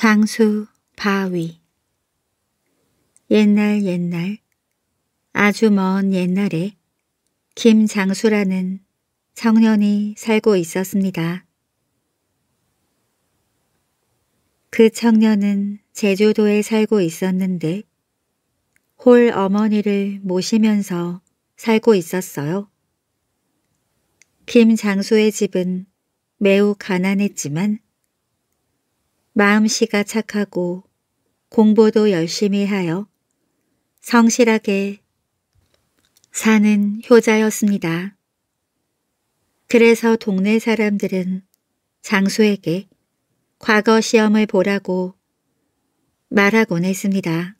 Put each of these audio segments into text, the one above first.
장수 바위 옛날 옛날 아주 먼 옛날에 김장수라는 청년이 살고 있었습니다. 그 청년은 제주도에 살고 있었는데 홀 어머니를 모시면서 살고 있었어요. 김장수의 집은 매우 가난했지만 마음씨가 착하고 공부도 열심히 하여 성실하게 사는 효자였습니다. 그래서 동네 사람들은 장수에게 과거 시험을 보라고 말하곤 했습니다.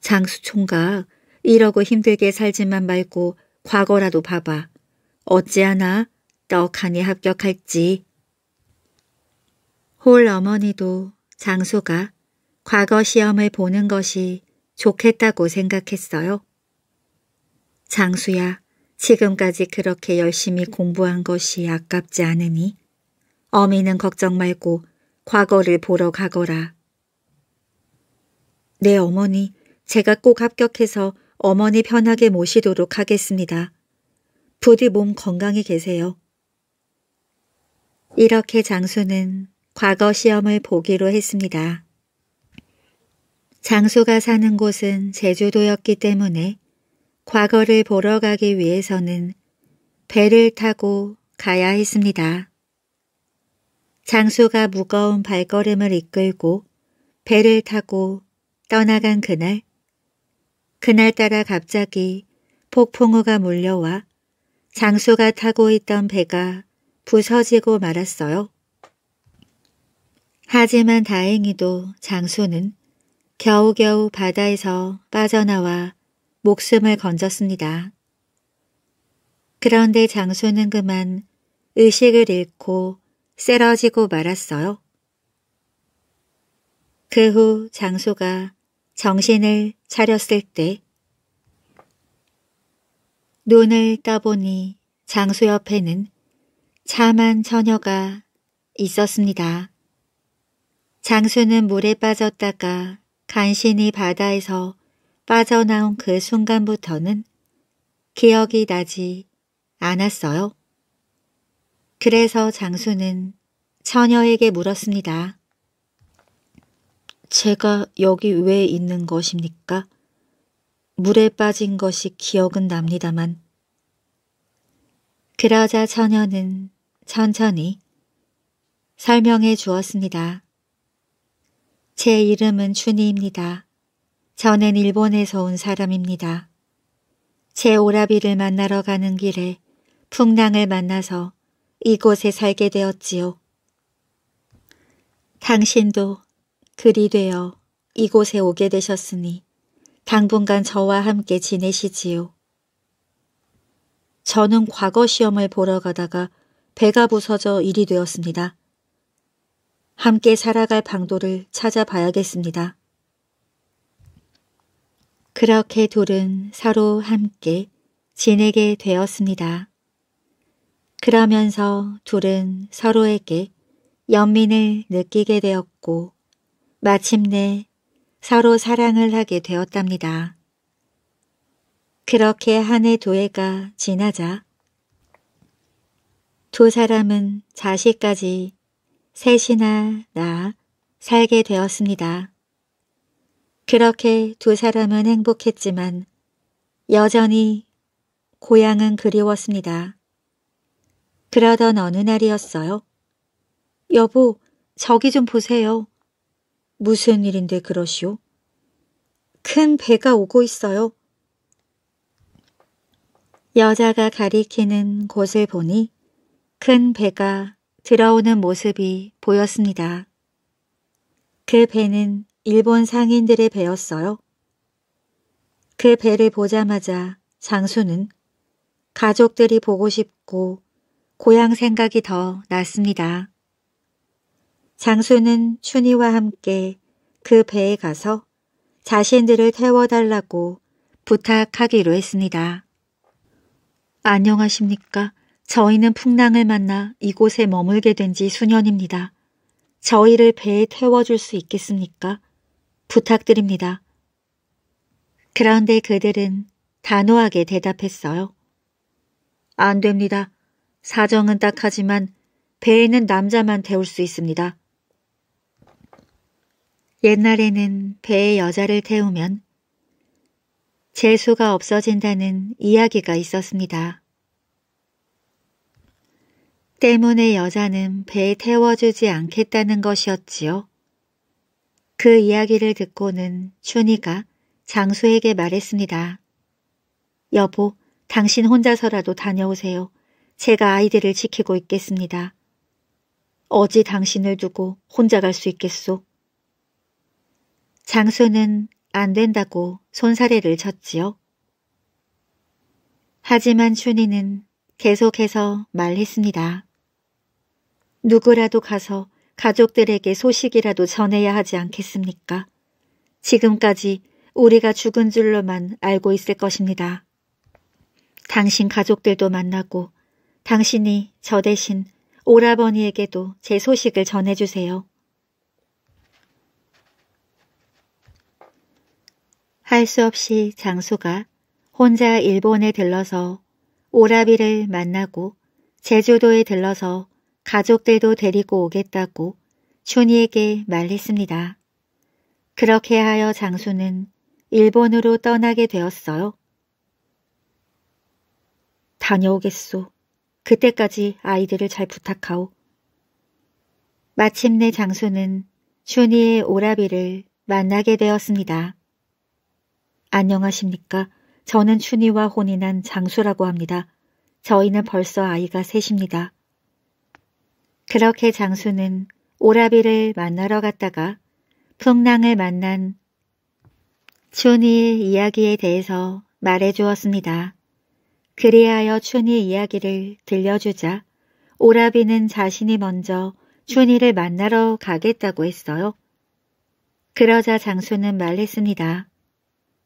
장수 총각 이러고 힘들게 살지만 말고 과거라도 봐봐. 어찌하나 떡하니 합격할지 홀 어머니도 장소가 과거 시험을 보는 것이 좋겠다고 생각했어요. 장수야, 지금까지 그렇게 열심히 공부한 것이 아깝지 않으니 어미는 걱정 말고 과거를 보러 가거라. 네, 어머니. 제가 꼭 합격해서 어머니 편하게 모시도록 하겠습니다. 부디 몸 건강히 계세요. 이렇게 장수는 과거 시험을 보기로 했습니다. 장수가 사는 곳은 제주도였기 때문에 과거를 보러 가기 위해서는 배를 타고 가야 했습니다. 장수가 무거운 발걸음을 이끌고 배를 타고 떠나간 그날 그날따라 갑자기 폭풍우가 몰려와 장수가 타고 있던 배가 부서지고 말았어요. 하지만 다행히도 장수는 겨우겨우 바다에서 빠져나와 목숨을 건졌습니다. 그런데 장수는 그만 의식을 잃고 쓰러지고 말았어요. 그 후 장소가 정신을 차렸을 때 눈을 떠보니 장수 옆에는 참한 처녀가 있었습니다. 장수는 물에 빠졌다가 간신히 바다에서 빠져나온 그 순간부터는 기억이 나지 않았어요. 그래서 장수는 처녀에게 물었습니다. 제가 여기 왜 있는 것입니까? 물에 빠진 것이 기억은 납니다만. 그러자 처녀는 천천히 설명해 주었습니다. 제 이름은 준이입니다. 저는 일본에서 온 사람입니다. 제 오라비를 만나러 가는 길에 풍랑을 만나서 이곳에 살게 되었지요. 당신도 그리 되어 이곳에 오게 되셨으니 당분간 저와 함께 지내시지요. 저는 과거 시험을 보러 가다가 배가 부서져 일이 되었습니다. 함께 살아갈 방도를 찾아봐야겠습니다. 그렇게 둘은 서로 함께 지내게 되었습니다. 그러면서 둘은 서로에게 연민을 느끼게 되었고 마침내 서로 사랑을 하게 되었답니다. 그렇게 한 해 두 해가 지나자 두 사람은 자식까지 셋이나 나 살게 되었습니다. 그렇게 두 사람은 행복했지만 여전히 고향은 그리웠습니다. 그러던 어느 날이었어요. 여보, 저기 좀 보세요. 무슨 일인데 그러시오? 큰 배가 오고 있어요. 여자가 가리키는 곳을 보니 큰 배가 들어오는 모습이 보였습니다. 그 배는 일본 상인들의 배였어요. 그 배를 보자마자 장수는 가족들이 보고 싶고 고향 생각이 더 났습니다. 장수는 춘희와 함께 그 배에 가서 자신들을 태워달라고 부탁하기로 했습니다. 안녕하십니까? 저희는 풍랑을 만나 이곳에 머물게 된 지 수년입니다. 저희를 배에 태워줄 수 있겠습니까? 부탁드립니다. 그런데 그들은 단호하게 대답했어요. 안 됩니다. 사정은 딱하지만 배에는 남자만 태울 수 있습니다. 옛날에는 배에 여자를 태우면 재수가 없어진다는 이야기가 있었습니다. 때문에 여자는 배에 태워주지 않겠다는 것이었지요. 그 이야기를 듣고는 춘희가 장수에게 말했습니다. 여보, 당신 혼자서라도 다녀오세요. 제가 아이들을 지키고 있겠습니다. 어찌 당신을 두고 혼자 갈 수 있겠소? 장수는 안 된다고 손사래를 쳤지요. 하지만 춘희는 계속해서 말했습니다. 누구라도 가서 가족들에게 소식이라도 전해야 하지 않겠습니까? 지금까지 우리가 죽은 줄로만 알고 있을 것입니다. 당신 가족들도 만나고 당신이 저 대신 오라버니에게도 제 소식을 전해주세요. 할 수 없이 장수가 혼자 일본에 들러서 오라비를 만나고 제주도에 들러서 가족들도 데리고 오겠다고 춘희에게 말했습니다. 그렇게 하여 장수는 일본으로 떠나게 되었어요. 다녀오겠소. 그때까지 아이들을 잘 부탁하오. 마침내 장수는 춘희의 오라비를 만나게 되었습니다. 안녕하십니까. 저는 춘희와 혼인한 장수라고 합니다. 저희는 벌써 아이가 셋입니다. 그렇게 장수는 오라비를 만나러 갔다가 풍랑을 만난 춘희의 이야기에 대해서 말해주었습니다. 그리하여 춘희 이야기를 들려주자 오라비는 자신이 먼저 춘희를 만나러 가겠다고 했어요. 그러자 장수는 말했습니다.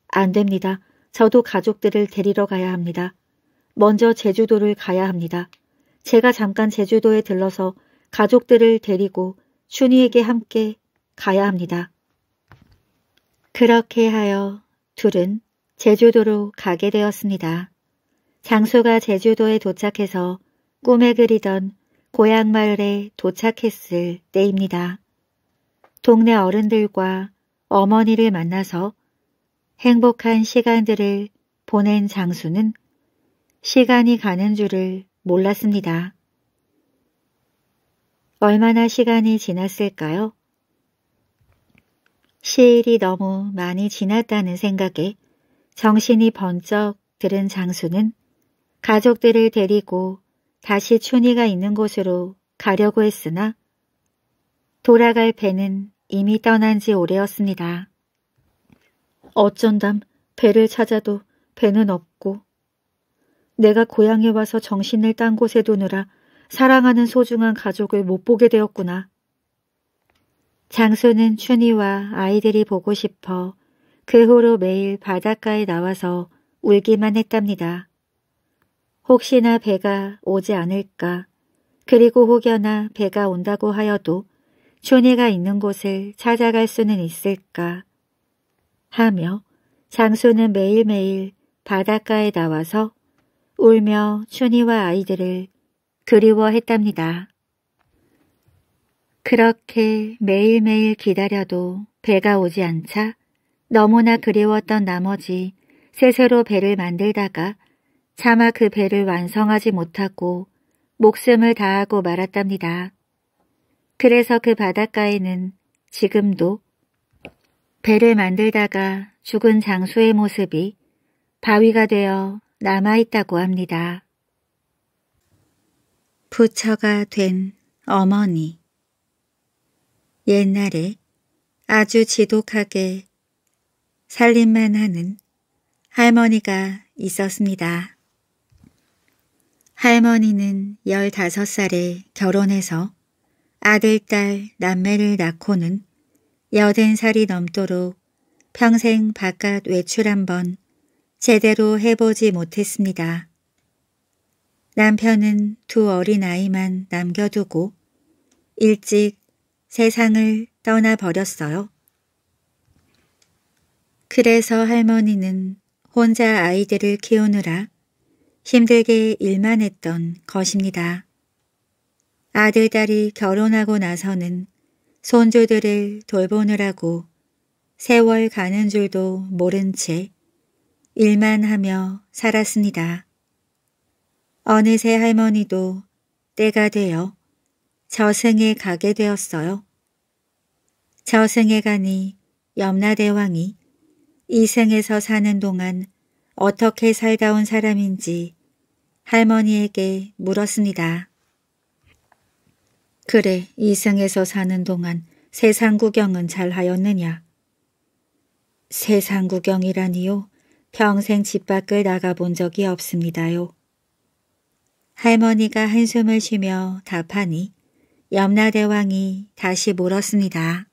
안 됩니다. 저도 가족들을 데리러 가야 합니다. 먼저 제주도를 가야 합니다. 제가 잠깐 제주도에 들러서 가족들을 데리고 슈니에게 함께 가야 합니다. 그렇게 하여 둘은 제주도로 가게 되었습니다. 장소가 제주도에 도착해서 꿈에 그리던 고향 마을에 도착했을 때입니다. 동네 어른들과 어머니를 만나서 행복한 시간들을 보낸 장수는 시간이 가는 줄을 몰랐습니다. 얼마나 시간이 지났을까요? 시일이 너무 많이 지났다는 생각에 정신이 번쩍 들은 장수는 가족들을 데리고 다시 춘희가 있는 곳으로 가려고 했으나 돌아갈 배는 이미 떠난 지 오래였습니다. 어쩐담 배를 찾아도 배는 없고 내가 고향에 와서 정신을 딴 곳에 두느라 사랑하는 소중한 가족을 못 보게 되었구나. 장수는 춘희와 아이들이 보고 싶어 그 후로 매일 바닷가에 나와서 울기만 했답니다. 혹시나 배가 오지 않을까 그리고 혹여나 배가 온다고 하여도 춘희가 있는 곳을 찾아갈 수는 있을까 하며 장수는 매일매일 바닷가에 나와서 울며 춘희와 아이들을 그리워했답니다. 그렇게 매일매일 기다려도 배가 오지 않자 너무나 그리웠던 나머지 새새로 배를 만들다가 차마 그 배를 완성하지 못하고 목숨을 다하고 말았답니다. 그래서 그 바닷가에는 지금도 배를 만들다가 죽은 장수의 모습이 바위가 되어 남아있다고 합니다. 부처가 된 어머니 옛날에 아주 지독하게 살림만 하는 할머니가 있었습니다. 할머니는 15살에 결혼해서 아들, 딸, 남매를 낳고는 여든 살이 넘도록 평생 바깥 외출 한번 제대로 해보지 못했습니다. 남편은 두 어린아이만 남겨두고 일찍 세상을 떠나버렸어요. 그래서 할머니는 혼자 아이들을 키우느라 힘들게 일만 했던 것입니다. 아들, 딸이 결혼하고 나서는 손주들을 돌보느라고 세월 가는 줄도 모른 채 일만 하며 살았습니다. 어느새 할머니도 때가 되어 저승에 가게 되었어요. 저승에 가니 염라대왕이 이승에서 사는 동안 어떻게 살다 온 사람인지 할머니에게 물었습니다. 그래, 이승에서 사는 동안 세상 구경은 잘 하였느냐? 세상 구경이라니요? 평생 집 밖을 나가본 적이 없습니다요. 할머니가 한숨을 쉬며 답하니 염라대왕이 다시 물었습니다.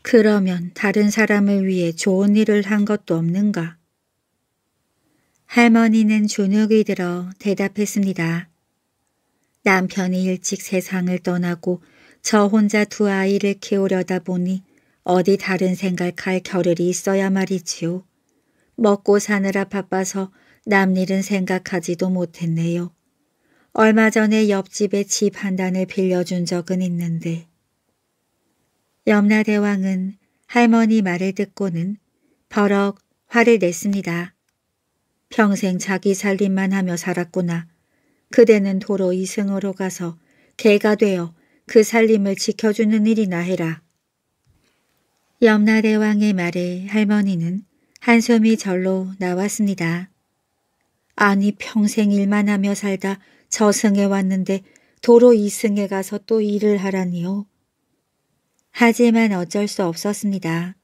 그러면 다른 사람을 위해 좋은 일을 한 것도 없는가? 할머니는 주눅이 들어 대답했습니다. 남편이 일찍 세상을 떠나고 저 혼자 두 아이를 키우려다 보니 어디 다른 생각할 겨를이 있어야 말이지요. 먹고 사느라 바빠서 남일은 생각하지도 못했네요. 얼마 전에 옆집에 집 한 단을 빌려준 적은 있는데 염라대왕은 할머니 말을 듣고는 버럭 화를 냈습니다. 평생 자기 살림만 하며 살았구나. 그대는 도로 이승으로 가서 개가 되어 그 살림을 지켜주는 일이나 해라. 염라대왕의 말에 할머니는 한숨이 절로 나왔습니다. 아니 평생 일만 하며 살다 저승에 왔는데 도로 이승에 가서 또 일을 하라니요. 하지만 어쩔 수 없었습니다.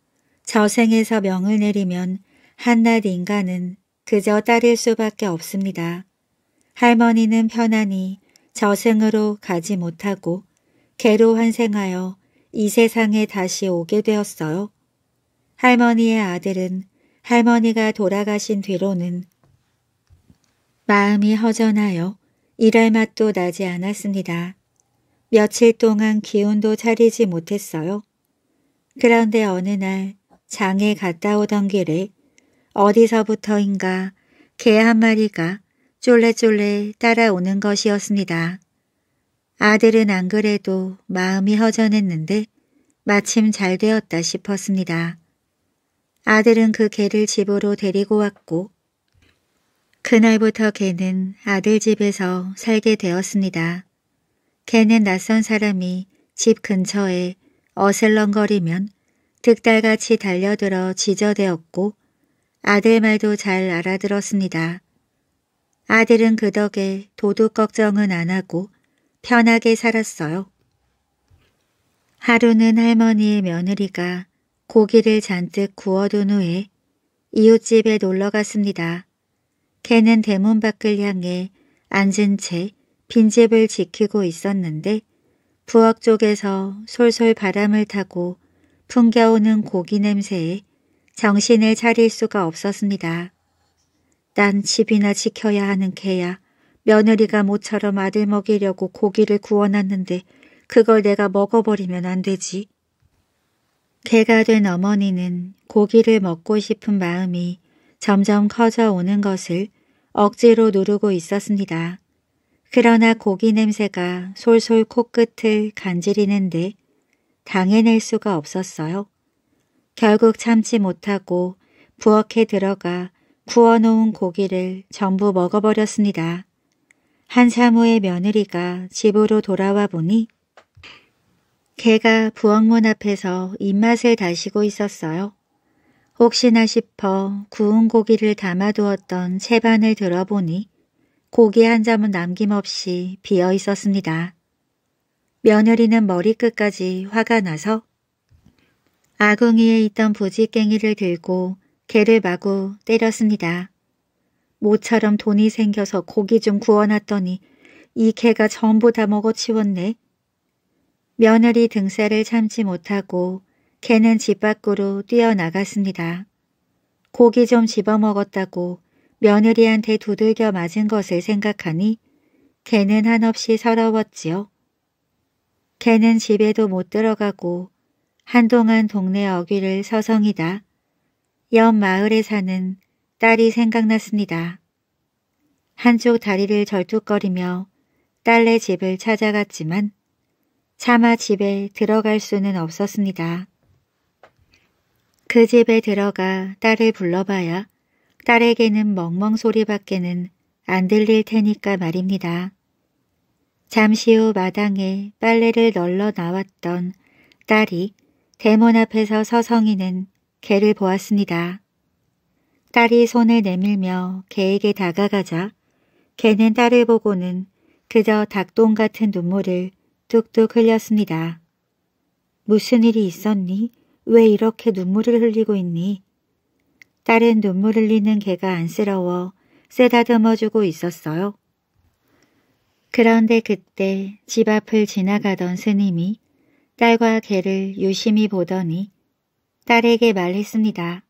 저생에서 명을 내리면 한낱 인간은 그저 따를 수밖에 없습니다. 할머니는 편안히 저승으로 가지 못하고 개로 환생하여 이 세상에 다시 오게 되었어요. 할머니의 아들은 할머니가 돌아가신 뒤로는 마음이 허전하여 일할 맛도 나지 않았습니다. 며칠 동안 기운도 차리지 못했어요. 그런데 어느 날 장에 갔다 오던 길에 어디서부터인가 개 한 마리가 쫄래쫄래 따라오는 것이었습니다. 아들은 안 그래도 마음이 허전했는데 마침 잘 되었다 싶었습니다. 아들은 그 개를 집으로 데리고 왔고 그날부터 개는 아들 집에서 살게 되었습니다. 개는 낯선 사람이 집 근처에 어슬렁거리면 득달같이 달려들어 지저대었고 아들 말도 잘 알아들었습니다. 아들은 그 덕에 도둑 걱정은 안 하고 편하게 살았어요. 하루는 할머니의 며느리가 고기를 잔뜩 구워둔 후에 이웃집에 놀러 갔습니다. 개는 대문 밖을 향해 앉은 채 빈집을 지키고 있었는데 부엌 쪽에서 솔솔 바람을 타고 풍겨오는 고기 냄새에 정신을 차릴 수가 없었습니다. 난 집이나 지켜야 하는 개야. 며느리가 모처럼 아들 먹이려고 고기를 구워놨는데 그걸 내가 먹어버리면 안 되지. 개가 된 어머니는 고기를 먹고 싶은 마음이 점점 커져오는 것을 억지로 누르고 있었습니다. 그러나 고기 냄새가 솔솔 코끝을 간지리는데 당해낼 수가 없었어요. 결국 참지 못하고 부엌에 들어가 구워놓은 고기를 전부 먹어버렸습니다. 한 사모의 며느리가 집으로 돌아와 보니 개가 부엌문 앞에서 입맛을 다시고 있었어요. 혹시나 싶어 구운 고기를 담아두었던 채반을 들어보니 고기 한 점은 남김없이 비어 있었습니다. 며느리는 머리끝까지 화가 나서 아궁이에 있던 부지깽이를 들고 개를 마구 때렸습니다. 모처럼 돈이 생겨서 고기 좀 구워놨더니 이 개가 전부 다 먹어치웠네. 며느리 등살을 참지 못하고 개는 집 밖으로 뛰어나갔습니다. 고기 좀 집어먹었다고 며느리한테 두들겨 맞은 것을 생각하니 개는 한없이 서러웠지요. 개는 집에도 못 들어가고 한동안 동네 어귀를 서성이다. 옆 마을에 사는 딸이 생각났습니다. 한쪽 다리를 절뚝거리며 딸네 집을 찾아갔지만 차마 집에 들어갈 수는 없었습니다. 그 집에 들어가 딸을 불러봐야 딸에게는 멍멍 소리밖에는 안 들릴 테니까 말입니다. 잠시 후 마당에 빨래를 널러 나왔던 딸이 대문 앞에서 서성이는 개를 보았습니다. 딸이 손을 내밀며 개에게 다가가자 개는 딸을 보고는 그저 닭똥 같은 눈물을 뚝뚝 흘렸습니다. 무슨 일이 있었니? 왜 이렇게 눈물을 흘리고 있니? 딸은 눈물 흘리는 개가 안쓰러워 쓰다듬어주고 있었어요. 그런데 그때 집 앞을 지나가던 스님이 딸과 개를 유심히 보더니 딸에게 말했습니다.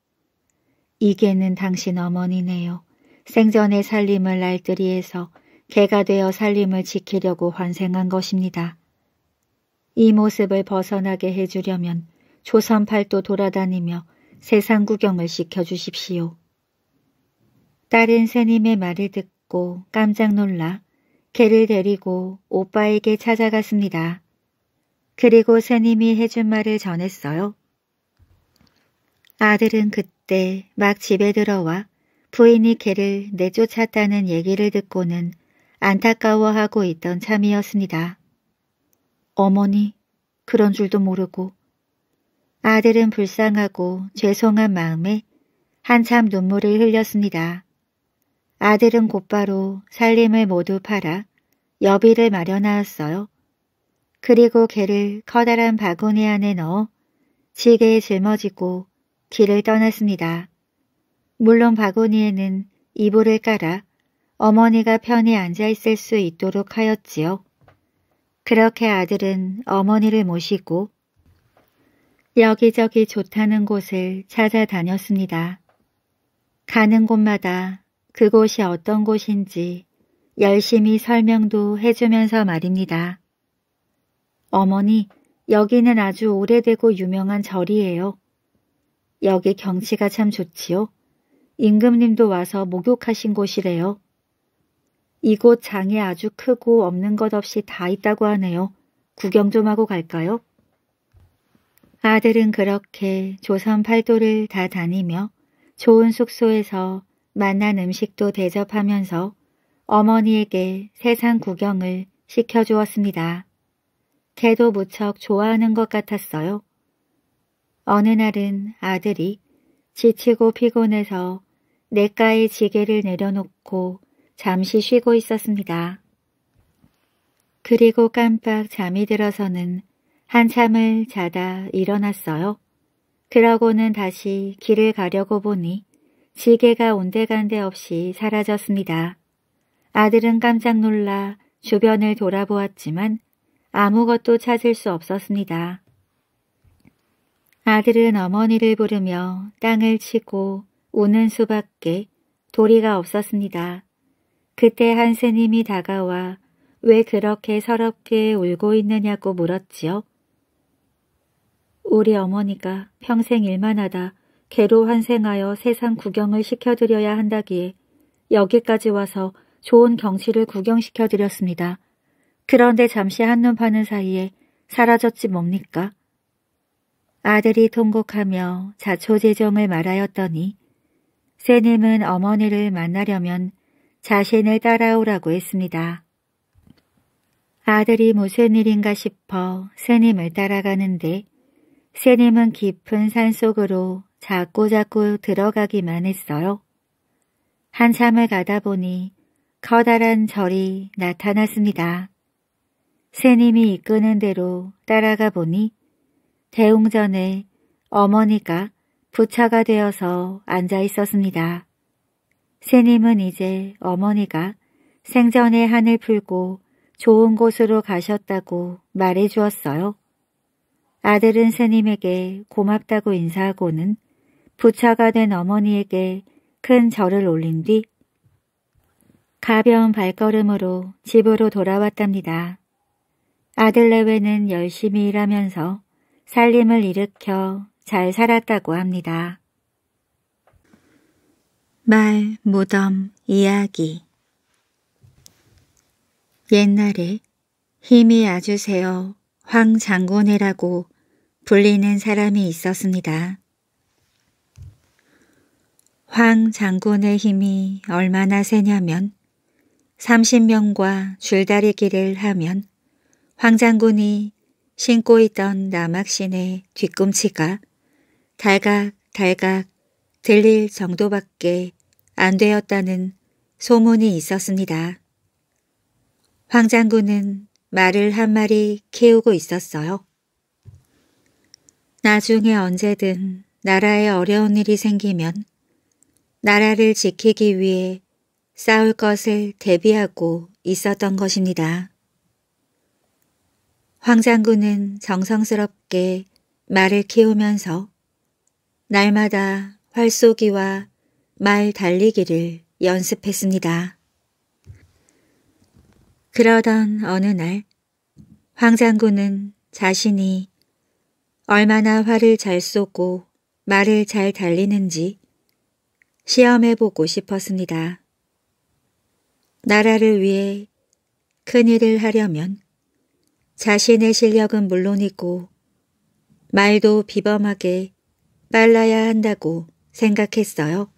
이 개는 당신 어머니네요. 생전에 살림을 날들이해서 개가 되어 살림을 지키려고 환생한 것입니다. 이 모습을 벗어나게 해주려면 조산팔도 돌아다니며 세상 구경을 시켜주십시오. 딸은 새님의 말을 듣고 깜짝 놀라 개를 데리고 오빠에게 찾아갔습니다. 그리고 새님이 해준 말을 전했어요. 아들은 그때 막 집에 들어와 부인이 개를 내쫓았다는 얘기를 듣고는 안타까워하고 있던 참이었습니다. 어머니, 그런 줄도 모르고 아들은 불쌍하고 죄송한 마음에 한참 눈물을 흘렸습니다. 아들은 곧바로 살림을 모두 팔아 여비를 마련하였어요. 그리고 개를 커다란 바구니 안에 넣어 지게에 짊어지고 길을 떠났습니다. 물론 바구니에는 이불을 깔아 어머니가 편히 앉아있을 수 있도록 하였지요. 그렇게 아들은 어머니를 모시고 여기저기 좋다는 곳을 찾아다녔습니다. 가는 곳마다 그곳이 어떤 곳인지 열심히 설명도 해주면서 말입니다. 어머니, 여기는 아주 오래되고 유명한 절이에요. 여기 경치가 참 좋지요. 임금님도 와서 목욕하신 곳이래요. 이곳 장이 아주 크고 없는 것 없이 다 있다고 하네요. 구경 좀 하고 갈까요? 아들은 그렇게 조선 팔도를 다 다니며 좋은 숙소에서 만난 음식도 대접하면서 어머니에게 세상 구경을 시켜주었습니다. 걔도 무척 좋아하는 것 같았어요. 어느 날은 아들이 지치고 피곤해서 냇가의 지게를 내려놓고 잠시 쉬고 있었습니다. 그리고 깜빡 잠이 들어서는 한참을 자다 일어났어요. 그러고는 다시 길을 가려고 보니 지게가 온데간데 없이 사라졌습니다. 아들은 깜짝 놀라 주변을 돌아보았지만 아무것도 찾을 수 없었습니다. 아들은 어머니를 부르며 땅을 치고 우는 수밖에 도리가 없었습니다. 그때 한 스님이 다가와 왜 그렇게 서럽게 울고 있느냐고 물었지요. 우리 어머니가 평생 일만 하다 개로 환생하여 세상 구경을 시켜드려야 한다기에 여기까지 와서 좋은 경치를 구경시켜드렸습니다. 그런데 잠시 한눈 파는 사이에 사라졌지 뭡니까? 아들이 통곡하며 자초재정을 말하였더니 새님은 어머니를 만나려면 자신을 따라오라고 했습니다. 아들이 무슨 일인가 싶어 새님을 따라가는데 새님은 깊은 산속으로 자꾸자꾸 들어가기만 했어요. 한참을 가다 보니 커다란 절이 나타났습니다. 새님이 이끄는 대로 따라가 보니 대웅전에 어머니가 부처가 되어서 앉아 있었습니다. 새님은 이제 어머니가 생전에 한을 풀고 좋은 곳으로 가셨다고 말해 주었어요. 아들은 스님에게 고맙다고 인사하고는 부처가 된 어머니에게 큰 절을 올린 뒤 가벼운 발걸음으로 집으로 돌아왔답니다. 아들 내외는 열심히 일하면서 살림을 일으켜 잘 살았다고 합니다. 말, 무덤, 이야기 옛날에 힘이 아주세요 황장군네라고 불리는 사람이 있었습니다. 황 장군의 힘이 얼마나 세냐면 30명과 줄다리기를 하면 황 장군이 신고 있던 남학신의 뒤꿈치가 달각달각 들릴 정도밖에 안 되었다는 소문이 있었습니다. 황 장군은 말을 한 마리 키우고 있었어요. 나중에 언제든 나라에 어려운 일이 생기면 나라를 지키기 위해 싸울 것을 대비하고 있었던 것입니다. 황장군은 정성스럽게 말을 키우면서 날마다 활쏘기와 말 달리기를 연습했습니다. 그러던 어느 날 황장군은 자신이 얼마나 화를 잘 쏘고 말을 잘 달리는지 시험해보고 싶었습니다. 나라를 위해 큰일을 하려면 자신의 실력은 물론이고 말도 비범하게 빨라야 한다고 생각했어요.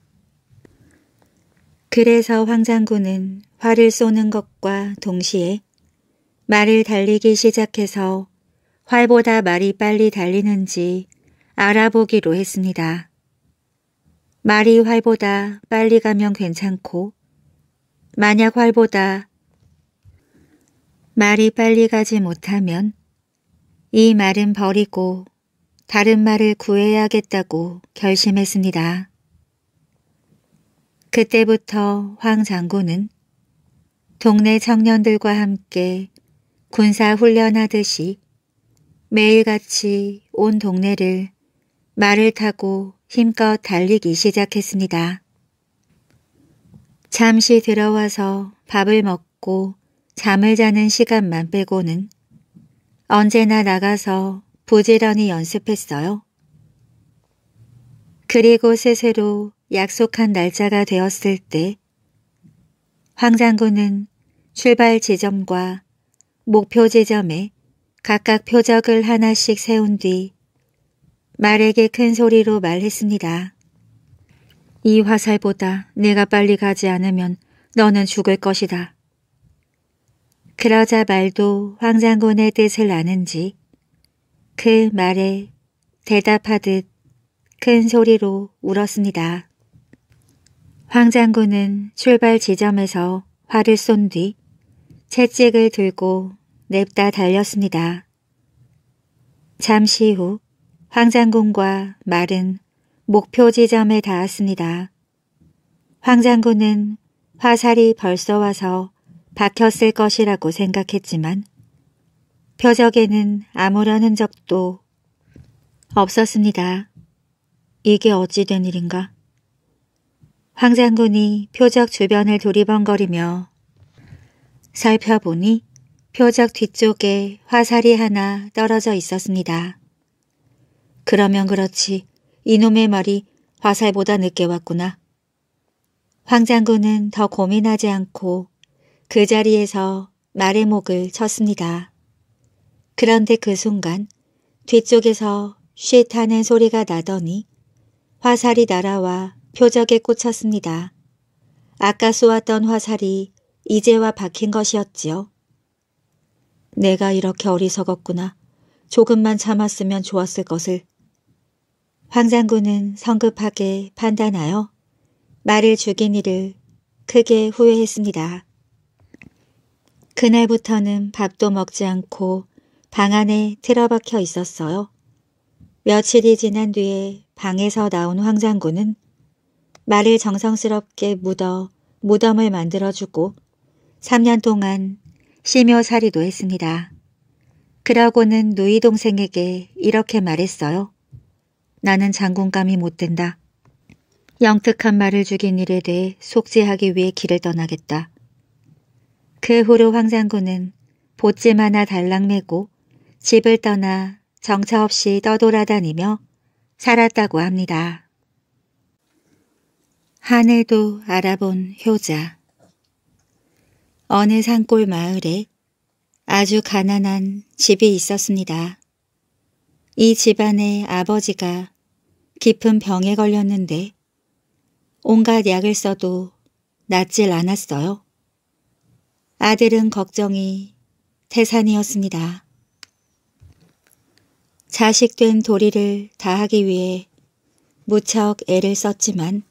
그래서 황 장군은 활을 쏘는 것과 동시에 말을 달리기 시작해서 활보다 말이 빨리 달리는지 알아보기로 했습니다. 말이 활보다 빨리 가면 괜찮고 만약 활보다 말이 빨리 가지 못하면 이 말은 버리고 다른 말을 구해야겠다고 결심했습니다. 그때부터 황 장군은 동네 청년들과 함께 군사 훈련하듯이 매일같이 온 동네를 말을 타고 힘껏 달리기 시작했습니다. 잠시 들어와서 밥을 먹고 잠을 자는 시간만 빼고는 언제나 나가서 부지런히 연습했어요. 그리고 스스로 약속한 날짜가 되었을 때황 장군은 출발 지점과 목표 지점에 각각 표적을 하나씩 세운 뒤 말에게 큰 소리로 말했습니다. 이 화살보다 내가 빨리 가지 않으면 너는 죽을 것이다. 그러자 말도 황장군의 뜻을 아는지 그 말에 대답하듯 큰 소리로 울었습니다. 황장군은 출발 지점에서 화를 쏜뒤 채찍을 들고 냅다 달렸습니다. 잠시 후 황장군과 말은 목표 지점에 닿았습니다. 황장군은 화살이 벌써 와서 박혔을 것이라고 생각했지만 표적에는 아무런 흔적도 없었습니다. 이게 어찌 된 일인가? 황장군이 표적 주변을 두리번거리며 살펴보니 표적 뒤쪽에 화살이 하나 떨어져 있었습니다. 그러면 그렇지 이놈의 말이 화살보다 늦게 왔구나. 황 장군은 더 고민하지 않고 그 자리에서 말의 목을 쳤습니다. 그런데 그 순간 뒤쪽에서 쉿 하는 소리가 나더니 화살이 날아와 표적에 꽂혔습니다. 아까 쏘았던 화살이 이제와 박힌 것이었지요. 내가 이렇게 어리석었구나. 조금만 참았으면 좋았을 것을. 황 장군은 성급하게 판단하여 말을 죽인 이를 크게 후회했습니다. 그날부터는 밥도 먹지 않고 방 안에 틀어박혀 있었어요. 며칠이 지난 뒤에 방에서 나온 황 장군은 말을 정성스럽게 묻어 무덤을 만들어주고 3년 동안 심여 살이도 했습니다. 그러고는 누이 동생에게 이렇게 말했어요. 나는 장군감이 못된다. 영특한 말을 죽인 일에 대해 속죄하기 위해 길을 떠나겠다. 그 후로 황장군은 보찜 마나 달랑 메고 집을 떠나 정처 없이 떠돌아다니며 살았다고 합니다. 하늘도 알아본 효자 어느 산골 마을에 아주 가난한 집이 있었습니다. 이 집안의 아버지가 깊은 병에 걸렸는데 온갖 약을 써도 낫질 않았어요. 아들은 걱정이 태산이었습니다. 자식된 도리를 다하기 위해 무척 애를 썼지만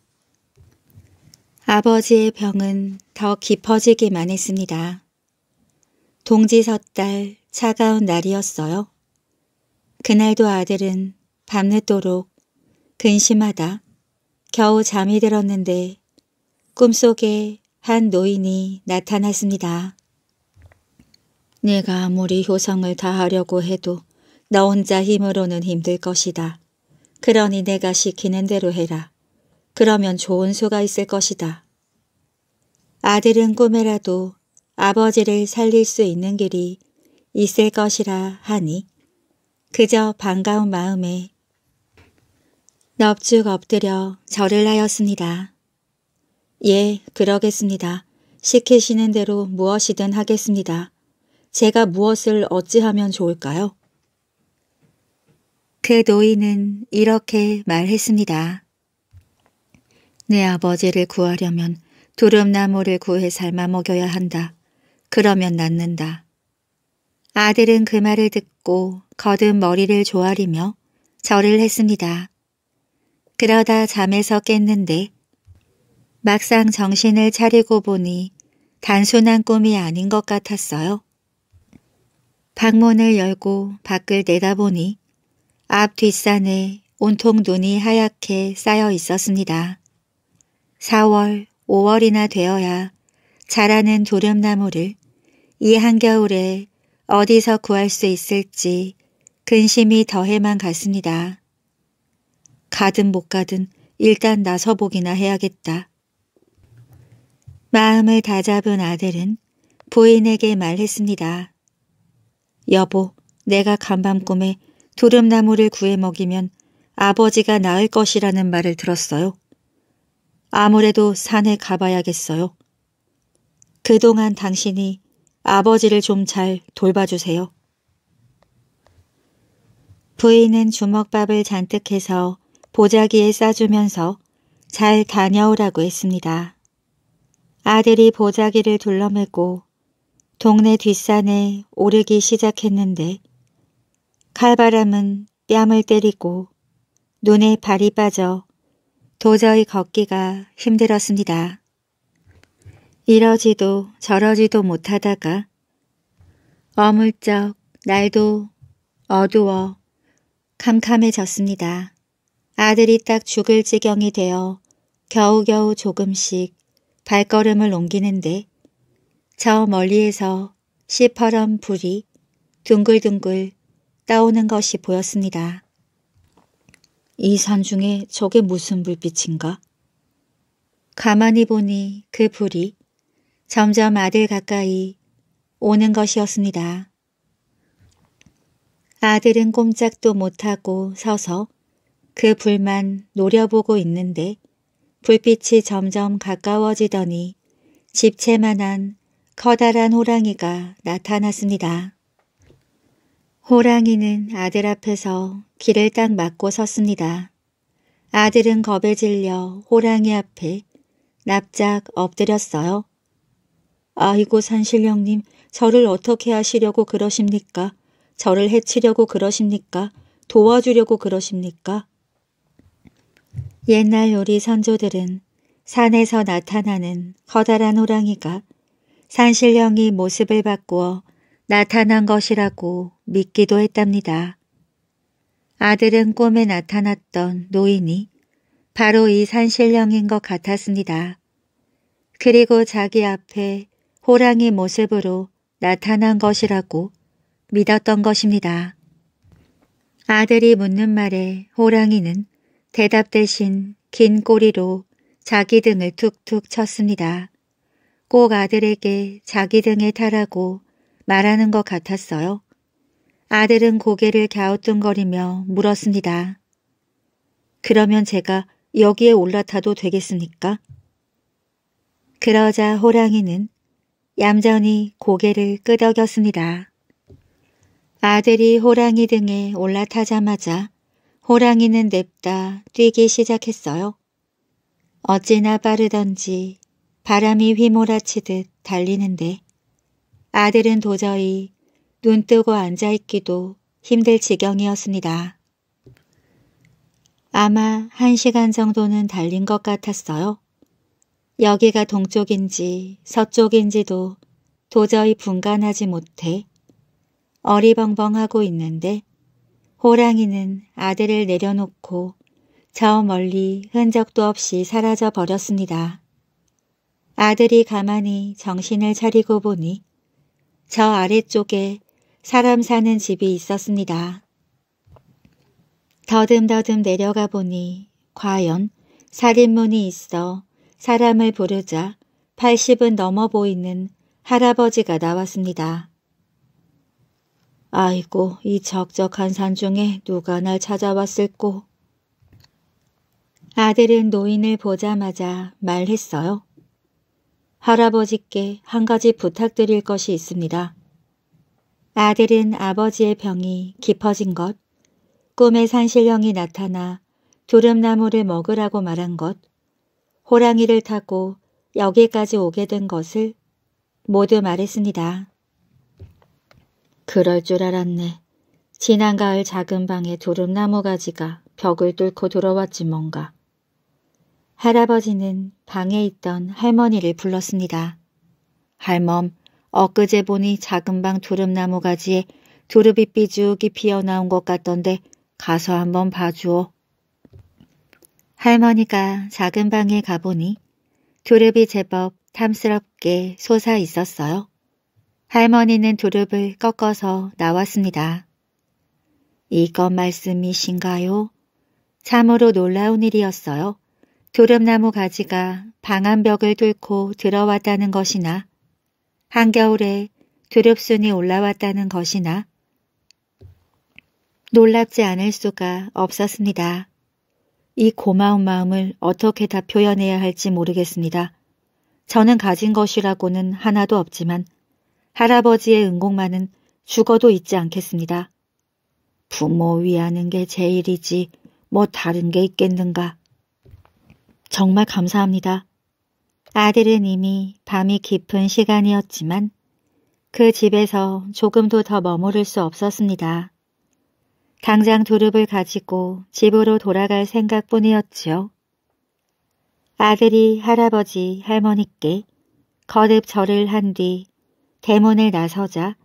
아버지의 병은 더 깊어지기만 했습니다. 동지 섣달 차가운 날이었어요. 그날도 아들은 밤늦도록 근심하다 겨우 잠이 들었는데 꿈속에 한 노인이 나타났습니다. 내가 아무리 효성을 다하려고 해도 너 혼자 힘으로는 힘들 것이다. 그러니 내가 시키는 대로 해라. 그러면 좋은 수가 있을 것이다. 아들은 꿈에라도 아버지를 살릴 수 있는 길이 있을 것이라 하니 그저 반가운 마음에 넙죽 엎드려 절을 하였습니다. 예, 그러겠습니다. 시키시는 대로 무엇이든 하겠습니다. 제가 무엇을 어찌하면 좋을까요? 그 노인은 이렇게 말했습니다. 내 아버지를 구하려면 두릅나무를 구해 삶아 먹여야 한다. 그러면 낫는다. 아들은 그 말을 듣고 거듭 머리를 조아리며 절을 했습니다. 그러다 잠에서 깼는데 막상 정신을 차리고 보니 단순한 꿈이 아닌 것 같았어요. 방문을 열고 밖을 내다보니 앞 뒷산에 온통 눈이 하얗게 쌓여 있었습니다. 4월, 5월이나 되어야 자라는 도련나무를이 한겨울에 어디서 구할 수 있을지 근심이 더해만 갔습니다. 가든 못 가든 일단 나서보기나 해야겠다. 마음을 다잡은 아들은 부인에게 말했습니다. 여보, 내가 간밤꿈에 도름나무를 구해 먹이면 아버지가 나을 것이라는 말을 들었어요. 아무래도 산에 가봐야겠어요. 그동안 당신이 아버지를 좀 잘 돌봐주세요. 부인은 주먹밥을 잔뜩 해서 보자기에 싸주면서 잘 다녀오라고 했습니다. 아들이 보자기를 둘러매고 동네 뒷산에 오르기 시작했는데 칼바람은 뺨을 때리고 눈에 발이 빠져 도저히 걷기가 힘들었습니다. 이러지도 저러지도 못하다가 어물쩍 날도 어두워 캄캄해졌습니다. 아들이 딱 죽을 지경이 되어 겨우겨우 조금씩 발걸음을 옮기는데 저 멀리에서 시퍼런 불이 둥글둥글 떠오는 것이 보였습니다. 이 산중에 저게 무슨 불빛인가? 가만히 보니 그 불이 점점 아들 가까이 오는 것이었습니다. 아들은 꼼짝도 못하고 서서 그 불만 노려보고 있는데 불빛이 점점 가까워지더니 집채만한 커다란 호랑이가 나타났습니다. 호랑이는 아들 앞에서 길을 딱 막고 섰습니다. 아들은 겁에 질려 호랑이 앞에 납작 엎드렸어요. 아이고 산신령님 저를 어떻게 하시려고 그러십니까? 저를 해치려고 그러십니까? 도와주려고 그러십니까? 옛날 요리 선조들은 산에서 나타나는 커다란 호랑이가 산신령이 모습을 바꾸어 나타난 것이라고 믿기도 했답니다. 아들은 꿈에 나타났던 노인이 바로 이 산신령인 것 같았습니다. 그리고 자기 앞에 호랑이 모습으로 나타난 것이라고 믿었던 것입니다. 아들이 묻는 말에 호랑이는 대답 대신 긴 꼬리로 자기 등을 툭툭 쳤습니다. 꼭 아들에게 자기 등에 타라고 말하는 것 같았어요. 아들은 고개를 갸우뚱거리며 물었습니다. 그러면 제가 여기에 올라타도 되겠습니까? 그러자 호랑이는 얌전히 고개를 끄덕였습니다. 아들이 호랑이 등에 올라타자마자 호랑이는 냅다 뛰기 시작했어요. 어찌나 빠르던지 바람이 휘몰아치듯 달리는데 아들은 도저히 눈 뜨고 앉아있기도 힘들 지경이었습니다. 아마 한 시간 정도는 달린 것 같았어요. 여기가 동쪽인지 서쪽인지도 도저히 분간하지 못해 어리벙벙하고 있는데 호랑이는 아들을 내려놓고 저 멀리 흔적도 없이 사라져 버렸습니다. 아들이 가만히 정신을 차리고 보니 저 아래쪽에 사람 사는 집이 있었습니다. 더듬더듬 내려가 보니 과연 살인문이 있어 사람을 부르자 80은 넘어 보이는 할아버지가 나왔습니다. 아이고 이 적적한 산 중에 누가 날 찾아왔을꼬. 아들은 노인을 보자마자 말했어요. 할아버지께 한 가지 부탁드릴 것이 있습니다. 아들은 아버지의 병이 깊어진 것, 꿈의 산신령이 나타나 두릅나무를 먹으라고 말한 것, 호랑이를 타고 여기까지 오게 된 것을 모두 말했습니다. 그럴 줄 알았네. 지난 가을 작은 방에 두릅나무 가지가 벽을 뚫고 들어왔지 뭔가. 할아버지는 방에 있던 할머니를 불렀습니다. 할멈, 엊그제 보니 작은 방 두릅나무 가지에 두릅이 삐죽이 피어나온 것 같던데 가서 한번 봐주오. 할머니가 작은 방에 가보니 두릅이 제법 탐스럽게 솟아 있었어요. 할머니는 두릅을 꺾어서 나왔습니다. 이것 말씀이신가요? 참으로 놀라운 일이었어요. 두렴나무 가지가 방안벽을 뚫고 들어왔다는 것이나 한겨울에 두릅순이 올라왔다는 것이나 놀랍지 않을 수가 없었습니다. 이 고마운 마음을 어떻게 다 표현해야 할지 모르겠습니다. 저는 가진 것이라고는 하나도 없지만 할아버지의 은곡만은 죽어도 잊지 않겠습니다. 부모 위하는 게 제일이지 뭐 다른 게 있겠는가. 정말 감사합니다. 아들은 이미 밤이 깊은 시간이었지만 그 집에서 조금도 더 머무를 수 없었습니다. 당장 두릅을 가지고 집으로 돌아갈 생각뿐이었지요. 아들이 할아버지 할머니께 거듭 절을 한 뒤 대문을 나서자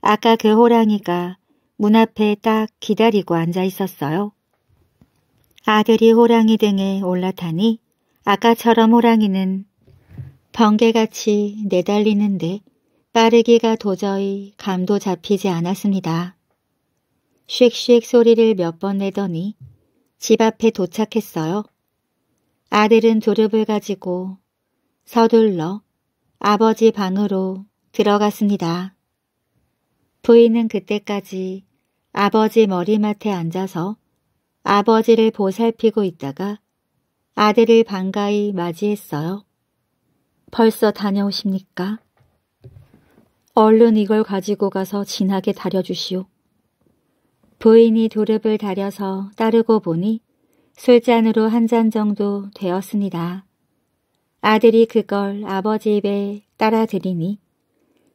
아까 그 호랑이가 문 앞에 딱 기다리고 앉아 있었어요. 아들이 호랑이 등에 올라타니 아까처럼 호랑이는 번개같이 내달리는데 빠르기가 도저히 감도 잡히지 않았습니다. 쉑쉑 소리를 몇 번 내더니 집 앞에 도착했어요. 아들은 조립을 가지고 서둘러 아버지 방으로 들어갔습니다. 부인은 그때까지 아버지 머리맡에 앉아서 아버지를 보살피고 있다가 아들을 반가이 맞이했어요. 벌써 다녀오십니까? 얼른 이걸 가지고 가서 진하게 다려주시오. 부인이 도릅을 다려서 따르고 보니 술잔으로 한 잔 정도 되었습니다. 아들이 그걸 아버지 입에 따라 드리니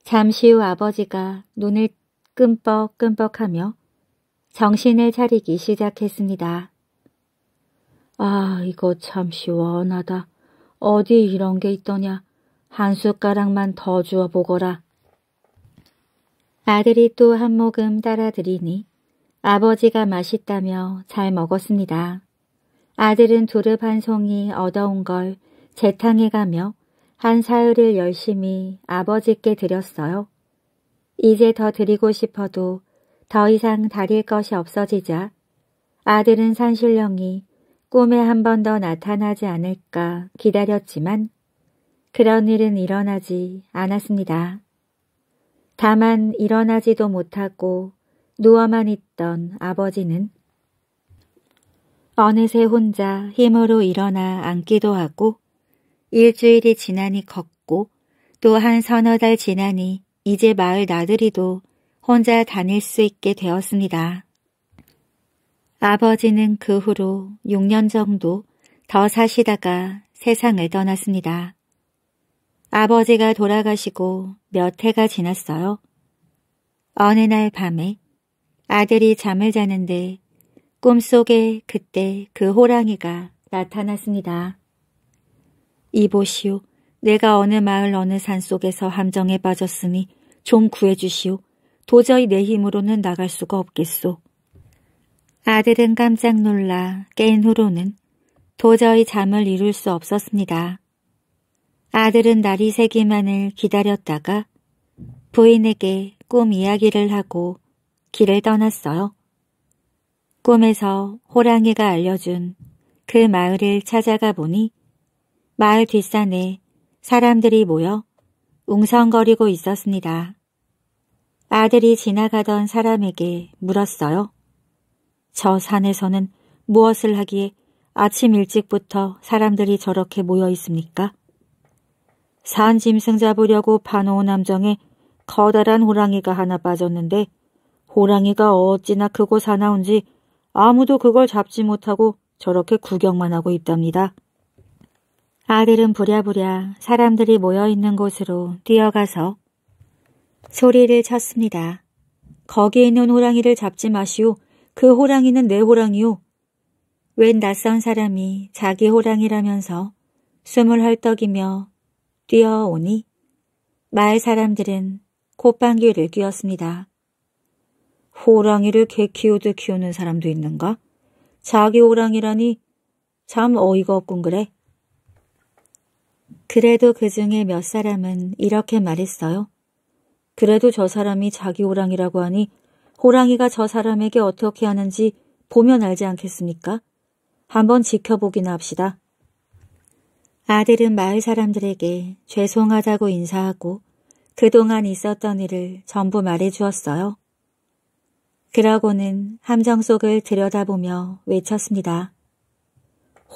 잠시 후 아버지가 눈을 끔뻑끔뻑하며 정신을 차리기 시작했습니다. 아, 이거 참 시원하다. 어디 이런 게 있더냐. 한 숟가락만 더 주어 보거라. 아들이 또 한 모금 따라드리니 아버지가 맛있다며 잘 먹었습니다. 아들은 두릅 한 송이 얻어온 걸재탕해 가며 한 사흘을 열심히 아버지께 드렸어요. 이제 더 드리고 싶어도 더 이상 다릴 것이 없어지자 아들은 산신령이 꿈에 한 번 더 나타나지 않을까 기다렸지만 그런 일은 일어나지 않았습니다. 다만 일어나지도 못하고 누워만 있던 아버지는 어느새 혼자 힘으로 일어나 앉기도 하고 일주일이 지나니 걷고 또 한 서너 달 지나니 이제 마을 나들이도 혼자 다닐 수 있게 되었습니다. 아버지는 그 후로 6년 정도 더 사시다가 세상을 떠났습니다. 아버지가 돌아가시고 몇 해가 지났어요. 어느 날 밤에 아들이 잠을 자는데 꿈속에 그때 그 호랑이가 나타났습니다. 이보시오, 내가 어느 마을 어느 산속에서 함정에 빠졌으니 좀 구해주시오. 도저히 내 힘으로는 나갈 수가 없겠소. 아들은 깜짝 놀라 깬 후로는 도저히 잠을 이룰 수 없었습니다. 아들은 날이 새기만을 기다렸다가 부인에게 꿈 이야기를 하고 길을 떠났어요. 꿈에서 호랑이가 알려준 그 마을을 찾아가 보니 마을 뒷산에 사람들이 모여 웅성거리고 있었습니다. 아들이 지나가던 사람에게 물었어요. 저 산에서는 무엇을 하기에 아침 일찍부터 사람들이 저렇게 모여 있습니까? 산 짐승 잡으려고 파놓은 함정에 커다란 호랑이가 하나 빠졌는데 호랑이가 어찌나 크고 사나운지 아무도 그걸 잡지 못하고 저렇게 구경만 하고 있답니다. 아들은 부랴부랴 사람들이 모여 있는 곳으로 뛰어가서 소리를 쳤습니다. 거기 있는 호랑이를 잡지 마시오. 그 호랑이는 내 호랑이요. 웬 낯선 사람이 자기 호랑이라면서 숨을 헐떡이며 뛰어오니 마을 사람들은 콧방귀를 뀌었습니다. 호랑이를 개 키우듯 키우는 사람도 있는가? 자기 호랑이라니 참 어이가 없군 그래. 그래도 그 중에 몇 사람은 이렇게 말했어요. 그래도 저 사람이 자기 호랑이라고 하니 호랑이가 저 사람에게 어떻게 하는지 보면 알지 않겠습니까? 한번 지켜보기나 합시다. 아들은 마을 사람들에게 죄송하다고 인사하고 그동안 있었던 일을 전부 말해주었어요. 그러고는 함정 속을 들여다보며 외쳤습니다.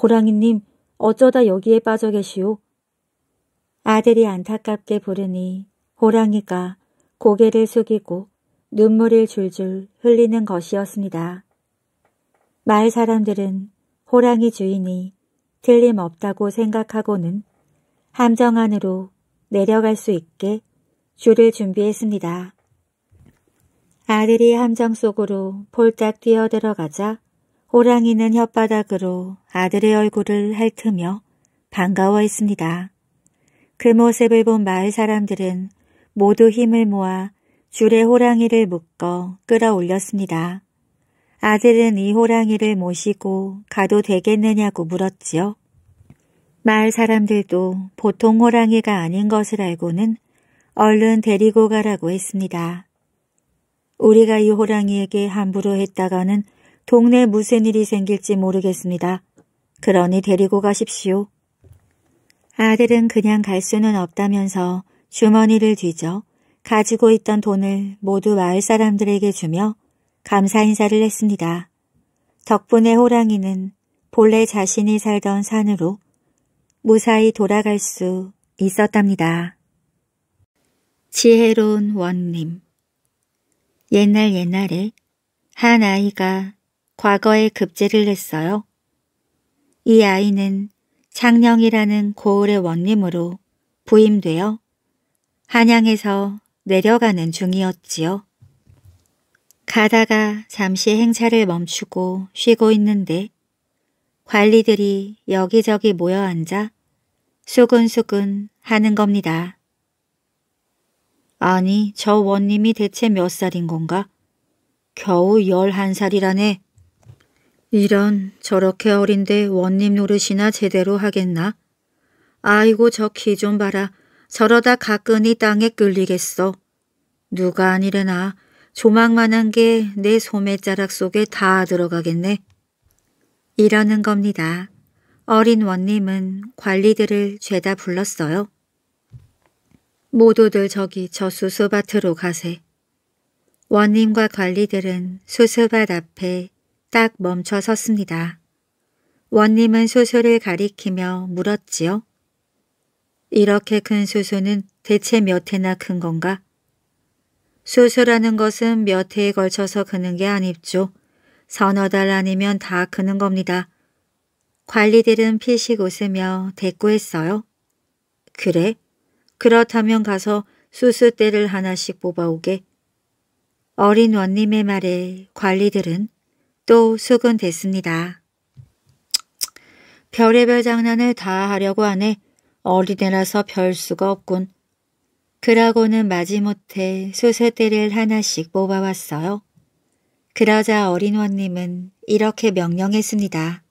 호랑이님, 어쩌다 여기에 빠져 계시오? 아들이 안타깝게 부르니 호랑이가 고개를 숙이고 눈물을 줄줄 흘리는 것이었습니다. 마을 사람들은 호랑이 주인이 틀림없다고 생각하고는 함정 안으로 내려갈 수 있게 줄을 준비했습니다. 아들이 함정 속으로 폴딱 뛰어들어가자 호랑이는 혓바닥으로 아들의 얼굴을 핥으며 반가워했습니다. 그 모습을 본 마을 사람들은 모두 힘을 모아 줄에 호랑이를 묶어 끌어올렸습니다. 아들은 이 호랑이를 모시고 가도 되겠느냐고 물었지요. 마을 사람들도 보통 호랑이가 아닌 것을 알고는 얼른 데리고 가라고 했습니다. 우리가 이 호랑이에게 함부로 했다가는 동네 무슨 일이 생길지 모르겠습니다. 그러니 데리고 가십시오. 아들은 그냥 갈 수는 없다면서 주머니를 뒤져 가지고 있던 돈을 모두 마을 사람들에게 주며 감사 인사를 했습니다. 덕분에 호랑이는 본래 자신이 살던 산으로 무사히 돌아갈 수 있었답니다. 지혜로운 원님 옛날 옛날에 한 아이가 과거에 급제를 했어요. 이 아이는 창령이라는 고을의 원님으로 부임되어 한양에서 내려가는 중이었지요. 가다가 잠시 행차를 멈추고 쉬고 있는데 관리들이 여기저기 모여 앉아 수근수근 하는 겁니다. 아니 저 원님이 대체 몇 살인 건가? 겨우 열한 살이라네 이런 저렇게 어린데 원님 노릇이나 제대로 하겠나? 아이고 저 키 좀 봐라. 저러다 가끈히 땅에 끌리겠어. 누가 아니래나 조망만한 게 내 소매자락 속에 다 들어가겠네. 이러는 겁니다. 어린 원님은 관리들을 죄다 불렀어요. 모두들 저기 저 수수밭으로 가세. 원님과 관리들은 수수밭 앞에 딱 멈춰 섰습니다. 원님은 수수를 가리키며 물었지요. 이렇게 큰 수수는 대체 몇 해나 큰 건가? 수술하는 것은 몇 해에 걸쳐서 그는 게 아닙죠. 서너 달 아니면 다 그는 겁니다. 관리들은 피식 웃으며 대꾸했어요. 그래? 그렇다면 가서 수술대를 하나씩 뽑아오게. 어린 원님의 말에 관리들은 또 수근됐습니다. 별의별 장난을 다 하려고 하네. 어린애라서 별 수가 없군. 그러고는 마지못해 수수대를 하나씩 뽑아왔어요. 그러자 어린 원님은 이렇게 명령했습니다.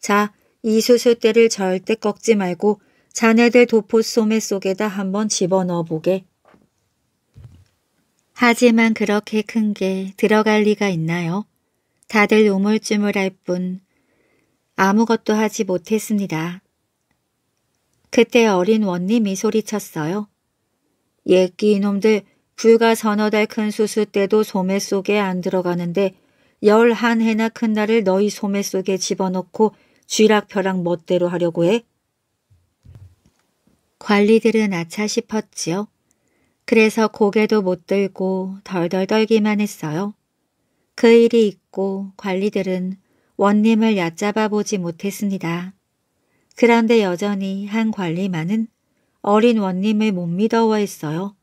자, 이 수수대를 절대 꺾지 말고 자네들 도포 소매 속에다 한번 집어넣어 보게. 하지만 그렇게 큰 게 들어갈 리가 있나요? 다들 우물쭈물할 뿐 아무것도 하지 못했습니다. 그때 어린 원님이 소리쳤어요. 예끼 이놈들 불과 서너 달 큰 수수 때도 소매 속에 안 들어가는데 열 한 해나 큰 날을 너희 소매 속에 집어넣고 쥐락펴락 멋대로 하려고 해? 관리들은 아차 싶었지요. 그래서 고개도 못 들고 덜덜 떨기만 했어요. 그 일이 있고 관리들은 원님을 얕잡아 보지 못했습니다. 그런데 여전히 한 관리만은 어린 원님을 못 믿어워했어요.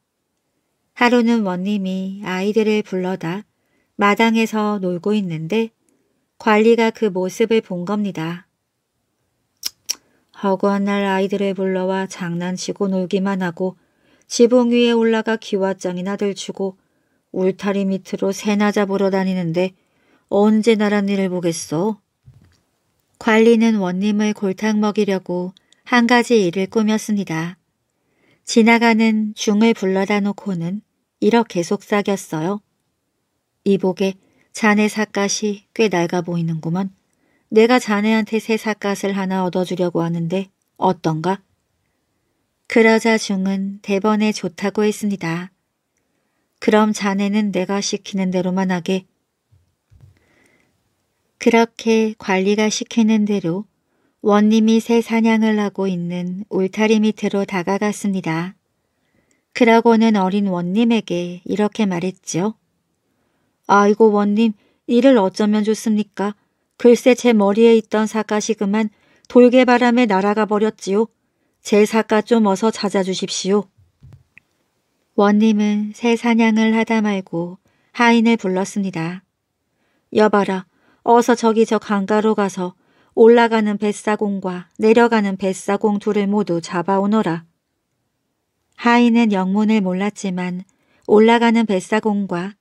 하루는 원님이 아이들을 불러다 마당에서 놀고 있는데 관리가 그 모습을 본 겁니다. 허구한 날 아이들을 불러와 장난치고 놀기만 하고 지붕 위에 올라가 기와장이나 들추고 울타리 밑으로 새나 잡으러 다니는데 언제 나란 일을 보겠어? 관리는 원님을 골탕 먹이려고 한 가지 일을 꾸몄습니다. 지나가는 중을 불러다 놓고는 이렇게 속삭였어요. 이복에 자네 삿갓이 꽤 낡아 보이는구먼. 내가 자네한테 새 삿갓을 하나 얻어주려고 하는데 어떤가? 그러자 중은 대번에 좋다고 했습니다. 그럼 자네는 내가 시키는 대로만 하게. 그렇게 관리가 시키는 대로 원님이 새 사냥을 하고 있는 울타리 밑으로 다가갔습니다. 그라고는 어린 원님에게 이렇게 말했지요. 아이고 원님, 이를 어쩌면 좋습니까? 글쎄 제 머리에 있던 사가시 그만 돌개 바람에 날아가 버렸지요. 제 사가 좀 어서 찾아주십시오. 원님은 새 사냥을 하다 말고 하인을 불렀습니다. 여봐라, 어서 저기 저 강가로 가서 올라가는 뱃사공과 내려가는 뱃사공 둘을 모두 잡아오너라. 하인은 영문을 몰랐지만 올라가는 뱃사공과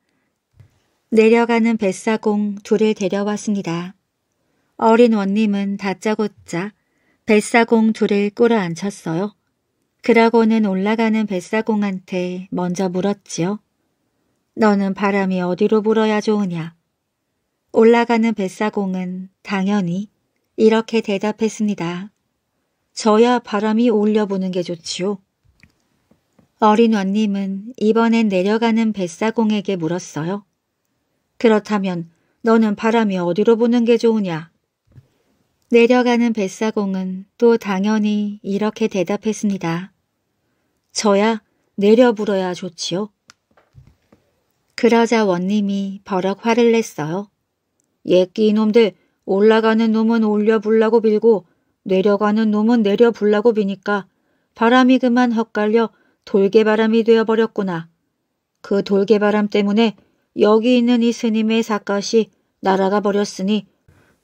내려가는 뱃사공 둘을 데려왔습니다. 어린 원님은 다짜고짜 뱃사공 둘을 끌어안쳤어요. 그러고는 올라가는 뱃사공한테 먼저 물었지요. 너는 바람이 어디로 불어야 좋으냐? 올라가는 뱃사공은 당연히 이렇게 대답했습니다. 저야 바람이 올려보는 게 좋지요. 어린 왕님은 이번엔 내려가는 뱃사공에게 물었어요. 그렇다면 너는 바람이 어디로 부는 게 좋으냐? 내려가는 뱃사공은 또 당연히 이렇게 대답했습니다. 저야 내려 불어야 좋지요. 그러자 원님이 버럭 화를 냈어요. 예끼 이놈들 올라가는 놈은 올려 불라고 빌고 내려가는 놈은 내려 불라고 비니까 바람이 그만 헛갈려 돌개바람이 되어버렸구나. 그 돌개바람 때문에 여기 있는 이 스님의 사갓이 날아가 버렸으니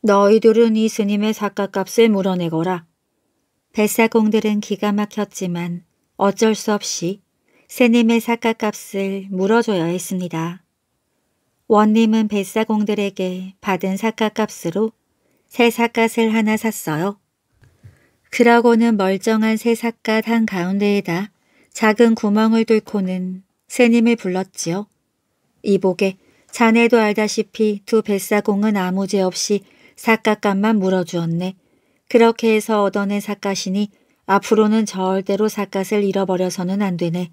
너희들은 이 스님의 사갓값을 물어내거라. 뱃사공들은 기가 막혔지만 어쩔 수 없이 스님의 사갓값을 물어줘야 했습니다. 원님은 뱃사공들에게 받은 삭갓값으로 새 삭갓을 하나 샀어요. 그러고는 멀쩡한 새 삭갓 한가운데에다 작은 구멍을 뚫고는 새님을 불렀지요. 이보게 자네도 알다시피 두 뱃사공은 아무 죄 없이 삭갓값만 물어주었네. 그렇게 해서 얻어낸 삭갓이니 앞으로는 절대로 삭갓을 잃어버려서는 안 되네.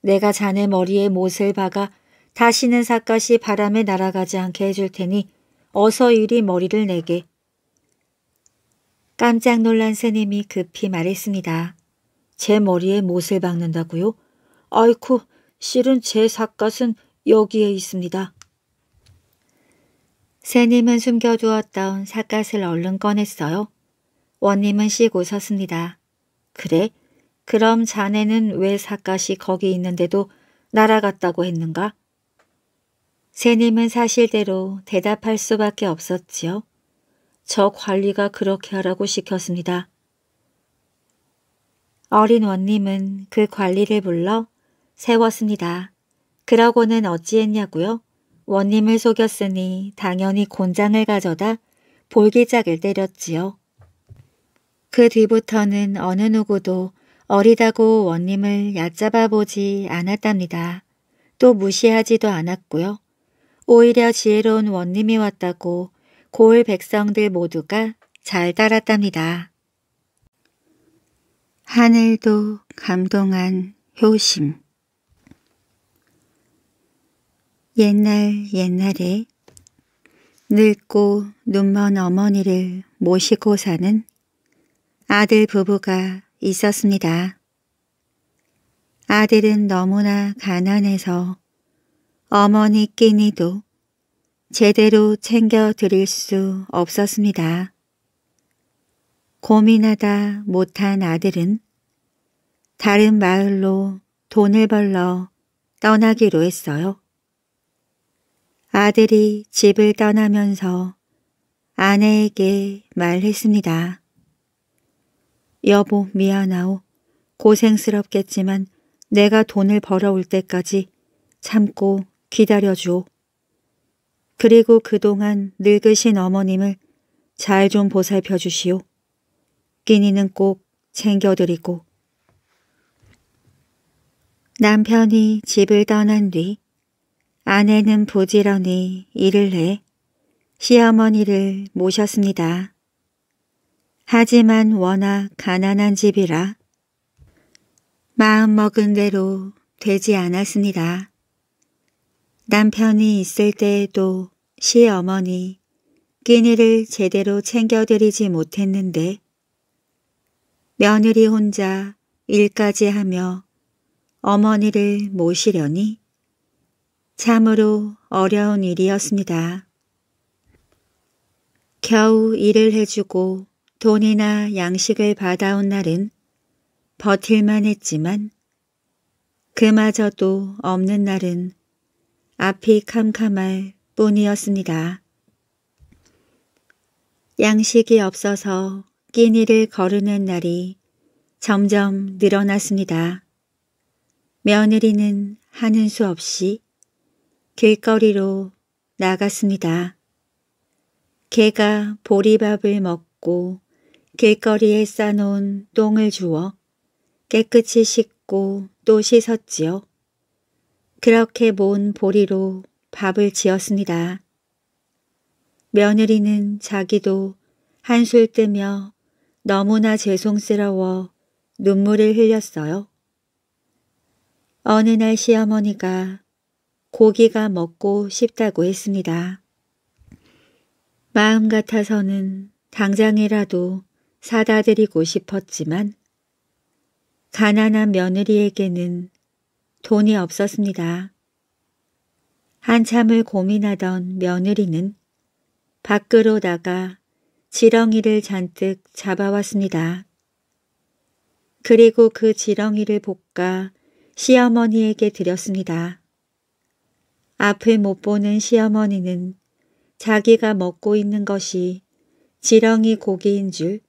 내가 자네 머리에 못을 박아 다시는 사까시 바람에 날아가지 않게 해줄 테니 어서 이리 머리를 내게. 깜짝 놀란 새님이 급히 말했습니다. 제 머리에 못을 박는다고요? 아이쿠, 실은 제 삿갓은 여기에 있습니다. 새님은 숨겨두었다온 삿갓을 얼른 꺼냈어요. 원님은 씩 웃었습니다. 그래? 그럼 자네는 왜 삿갓이 거기 있는데도 날아갔다고 했는가? 새님은 사실대로 대답할 수밖에 없었지요. 저 관리가 그렇게 하라고 시켰습니다. 어린 원님은 그 관리를 불러 세웠습니다. 그러고는 어찌했냐고요? 원님을 속였으니 당연히 곤장을 가져다 볼기짝을 때렸지요. 그 뒤부터는 어느 누구도 어리다고 원님을 얕잡아보지 않았답니다. 또 무시하지도 않았고요. 오히려 지혜로운 원님이 왔다고 고을 백성들 모두가 잘 따랐답니다. 하늘도 감동한 효심 옛날 옛날에 늙고 눈먼 어머니를 모시고 사는 아들 부부가 있었습니다. 아들은 너무나 가난해서 어머니끼니도 제대로 챙겨드릴 수 없었습니다. 고민하다 못한 아들은 다른 마을로 돈을 벌러 떠나기로 했어요. 아들이 집을 떠나면서 아내에게 말했습니다. 여보 미안하오. 고생스럽겠지만 내가 돈을 벌어올 때까지 참고 기다려줘 그리고 그동안 늙으신 어머님을 잘 좀 보살펴 주시오. 끼니는 꼭 챙겨드리고. 남편이 집을 떠난 뒤 아내는 부지런히 일을 해 시어머니를 모셨습니다. 하지만 워낙 가난한 집이라 마음먹은 대로 되지 않았습니다. 남편이 있을 때에도 시어머니 끼니를 제대로 챙겨드리지 못했는데 며느리 혼자 일까지 하며 어머니를 모시려니 참으로 어려운 일이었습니다. 겨우 일을 해주고 돈이나 양식을 받아온 날은 버틸만 했지만 그마저도 없는 날은 앞이 캄캄할 뿐이었습니다. 양식이 없어서 끼니를 거르는 날이 점점 늘어났습니다. 며느리는 하는 수 없이 길거리로 나갔습니다. 개가 보리밥을 먹고 길거리에 싸놓은 똥을 주워 깨끗이 씻고 또 씻었지요. 그렇게 모은 보리로 밥을 지었습니다. 며느리는 자기도 한술 뜨며 너무나 죄송스러워 눈물을 흘렸어요. 어느 날 시어머니가 고기가 먹고 싶다고 했습니다. 마음 같아서는 당장이라도 사다 드리고 싶었지만 가난한 며느리에게는 돈이 없었습니다. 한참을 고민하던 며느리는 밖으로 나가 지렁이를 잔뜩 잡아왔습니다. 그리고 그 지렁이를 볶아 시어머니에게 드렸습니다. 앞을 못 보는 시어머니는 자기가 먹고 있는 것이 지렁이 고기인 줄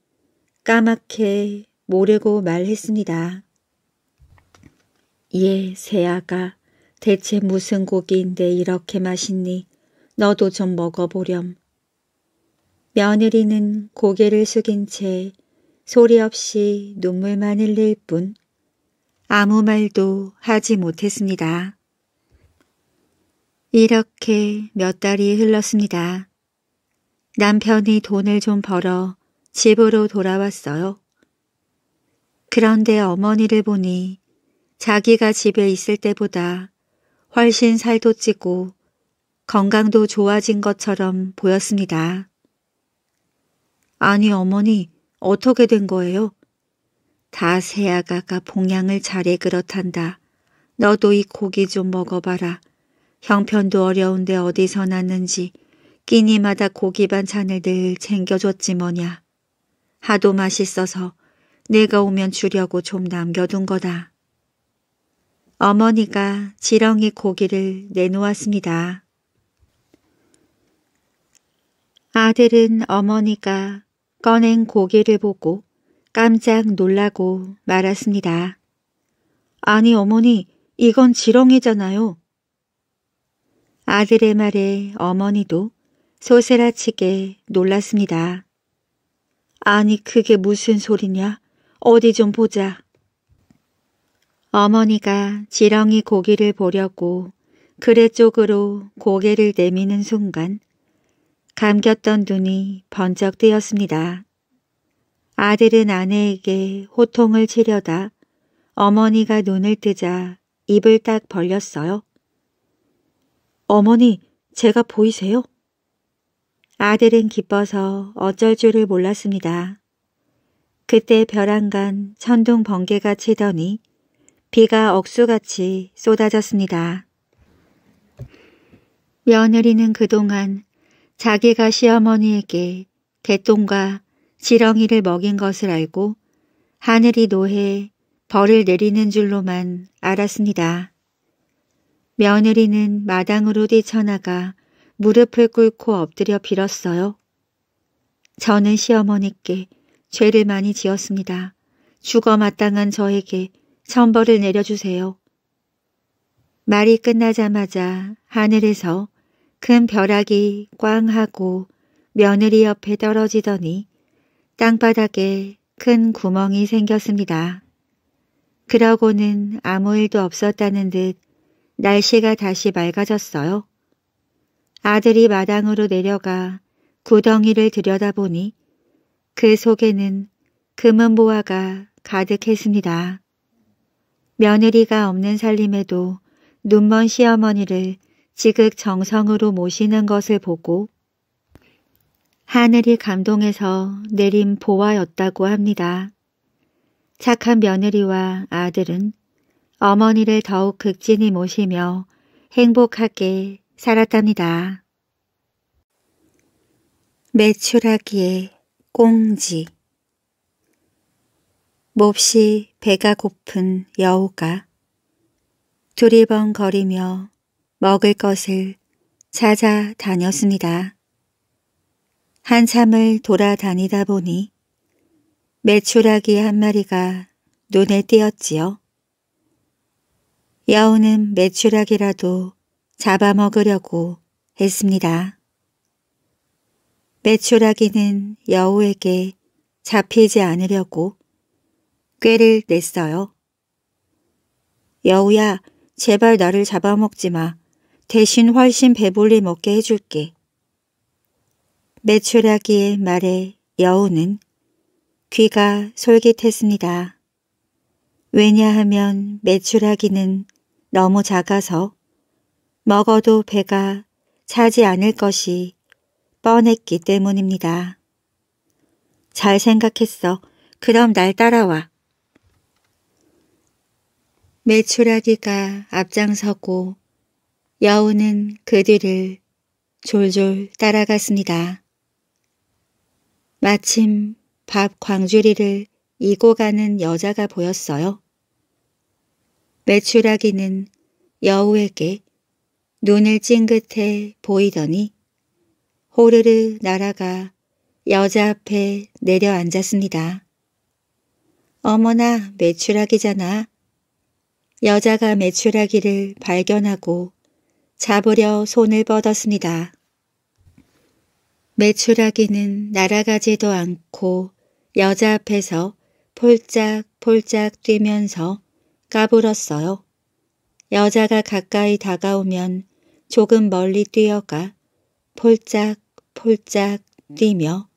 까맣게 모르고 말했습니다. 예, 새아가 대체 무슨 고기인데 이렇게 맛있니? 너도 좀 먹어보렴. 며느리는 고개를 숙인 채 소리 없이 눈물만 흘릴 뿐 아무 말도 하지 못했습니다. 이렇게 몇 달이 흘렀습니다. 남편이 돈을 좀 벌어 집으로 돌아왔어요. 그런데 어머니를 보니 자기가 집에 있을 때보다 훨씬 살도 찌고 건강도 좋아진 것처럼 보였습니다. 아니 어머니 어떻게 된 거예요? 다 새아가가 봉양을 잘해 그렇단다. 너도 이 고기 좀 먹어봐라. 형편도 어려운데 어디서 났는지 끼니마다 고기 반찬을 늘 챙겨줬지 뭐냐. 하도 맛있어서 내가 오면 주려고 좀 남겨둔 거다. 어머니가 지렁이 고기를 내놓았습니다. 아들은 어머니가 꺼낸 고기를 보고 깜짝 놀라고 말았습니다. 아니 어머니 이건 지렁이잖아요. 아들의 말에 어머니도 소세라치게 놀랐습니다. 아니 그게 무슨 소리냐? 어디 좀 보자. 어머니가 지렁이 고기를 보려고 그레 쪽으로 고개를 내미는 순간 감겼던 눈이 번쩍 뜨였습니다. 아들은 아내에게 호통을 치려다 어머니가 눈을 뜨자 입을 딱 벌렸어요. 어머니, 제가 보이세요? 아들은 기뻐서 어쩔 줄을 몰랐습니다. 그때 벼랑간 천둥 번개가 치더니 비가 억수같이 쏟아졌습니다. 며느리는 그동안 자기가 시어머니에게 개똥과 지렁이를 먹인 것을 알고 하늘이 노해 벌을 내리는 줄로만 알았습니다. 며느리는 마당으로 뛰쳐나가 무릎을 꿇고 엎드려 빌었어요. 저는 시어머니께 죄를 많이 지었습니다. 죽어 마땅한 저에게 천벌을 내려주세요. 말이 끝나자마자 하늘에서 큰 벼락이 꽝 하고 며느리 옆에 떨어지더니 땅바닥에 큰 구멍이 생겼습니다. 그러고는 아무 일도 없었다는 듯 날씨가 다시 맑아졌어요. 아들이 마당으로 내려가 구덩이를 들여다보니 그 속에는 금은보화가 가득했습니다. 며느리가 없는 살림에도 눈먼 시어머니를 지극정성으로 모시는 것을 보고 하늘이 감동해서 내린 보화였다고 합니다. 착한 며느리와 아들은 어머니를 더욱 극진히 모시며 행복하게 살았답니다. 매출하기에 꽁지 몹시 배가 고픈 여우가 두리번거리며 먹을 것을 찾아다녔습니다. 한참을 돌아다니다 보니 메추라기 한 마리가 눈에 띄었지요. 여우는 메추라기라도 잡아먹으려고 했습니다. 메추라기는 여우에게 잡히지 않으려고 꾀를 냈어요. 여우야, 제발 나를 잡아먹지 마. 대신 훨씬 배불리 먹게 해줄게. 매출하기의 말에 여우는 귀가 솔깃했습니다. 왜냐하면 매출하기는 너무 작아서 먹어도 배가 차지 않을 것이 뻔했기 때문입니다. 잘 생각했어. 그럼 날 따라와. 메추라기가 앞장서고 여우는 그 뒤를 졸졸 따라갔습니다. 마침 밥 광주리를 이고 가는 여자가 보였어요. 메추라기는 여우에게 눈을 찡긋해 보이더니 호르르 날아가 여자 앞에 내려앉았습니다. 어머나 메추라기잖아. 여자가 매출하기를 발견하고 잡으려 손을 뻗었습니다. 매출하기는 날아가지도 않고 여자 앞에서 폴짝폴짝 뛰면서 까불었어요. 여자가 가까이 다가오면 조금 멀리 뛰어가 폴짝폴짝 뛰며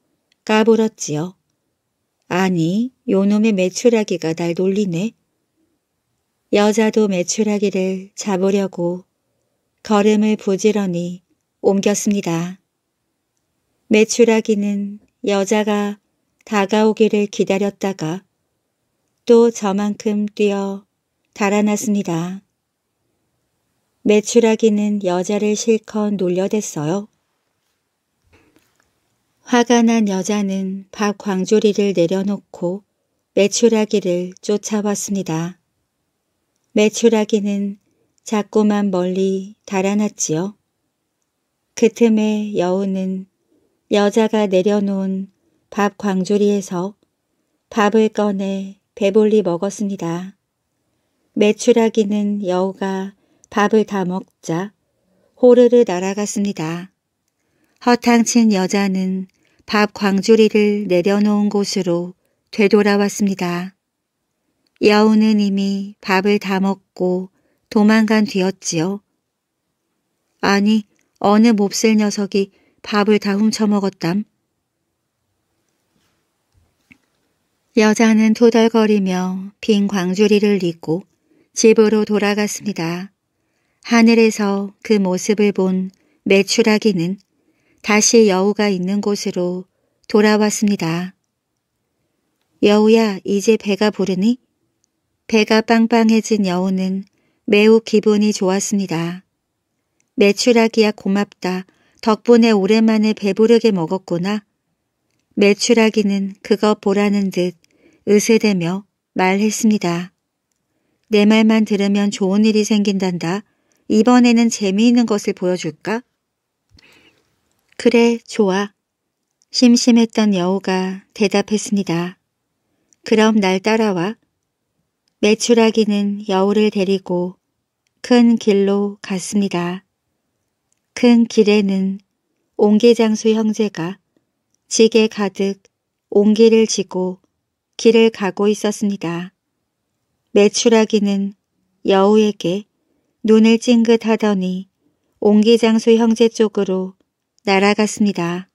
까불었지요. 아니, 요놈의 매출하기가 날 놀리네. 여자도 매출하기를 잡으려고 걸음을 부지런히 옮겼습니다. 매출하기는 여자가 다가오기를 기다렸다가 또 저만큼 뛰어 달아났습니다. 매출하기는 여자를 실컷 놀려댔어요. 화가 난 여자는 밥 광조리를 내려놓고 매출하기를 쫓아왔습니다. 매출하기는 자꾸만 멀리 달아났지요. 그 틈에 여우는 여자가 내려놓은 밥 광조리에서 밥을 꺼내 배불리 먹었습니다. 매출하기는 여우가 밥을 다 먹자 호르르 날아갔습니다. 허탕친 여자는 밥 광주리를 내려놓은 곳으로 되돌아왔습니다. 여우는 이미 밥을 다 먹고 도망간 뒤였지요. 아니, 어느 몹쓸 녀석이 밥을 다 훔쳐먹었담. 여자는 토덜거리며 빈 광주리를 이고 집으로 돌아갔습니다. 하늘에서 그 모습을 본매출하기는 다시 여우가 있는 곳으로 돌아왔습니다. 여우야, 이제 배가 부르니? 배가 빵빵해진 여우는 매우 기분이 좋았습니다. 매출하기야 고맙다. 덕분에 오랜만에 배부르게 먹었구나. 매출하기는 그거 보라는 듯으세대며 말했습니다. 내 말만 들으면 좋은 일이 생긴단다. 이번에는 재미있는 것을 보여줄까? 그래, 좋아. 심심했던 여우가 대답했습니다. 그럼 날 따라와. 메추라기는 여우를 데리고 큰 길로 갔습니다. 큰 길에는 옹기장수 형제가 지게 가득 옹기를 지고 길을 가고 있었습니다. 메추라기는 여우에게 눈을 찡긋하더니 옹기장수 형제 쪽으로 날아갔습니다.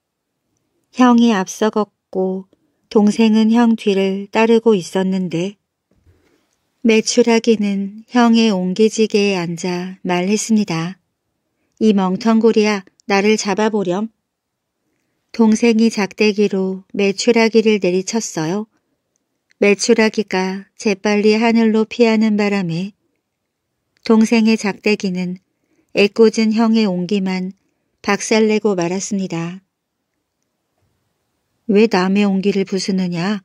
형이 앞서 걷고 동생은 형 뒤를 따르고 있었는데 매출하기는 형의 옹기지게에 앉아 말했습니다. 이 멍텅구리야 나를 잡아보렴. 동생이 작대기로 매출하기를 내리쳤어요. 매출하기가 재빨리 하늘로 피하는 바람에 동생의 작대기는 애꿎은 형의 옹기만 박살내고 말았습니다. 왜 남의 옹기를 부수느냐?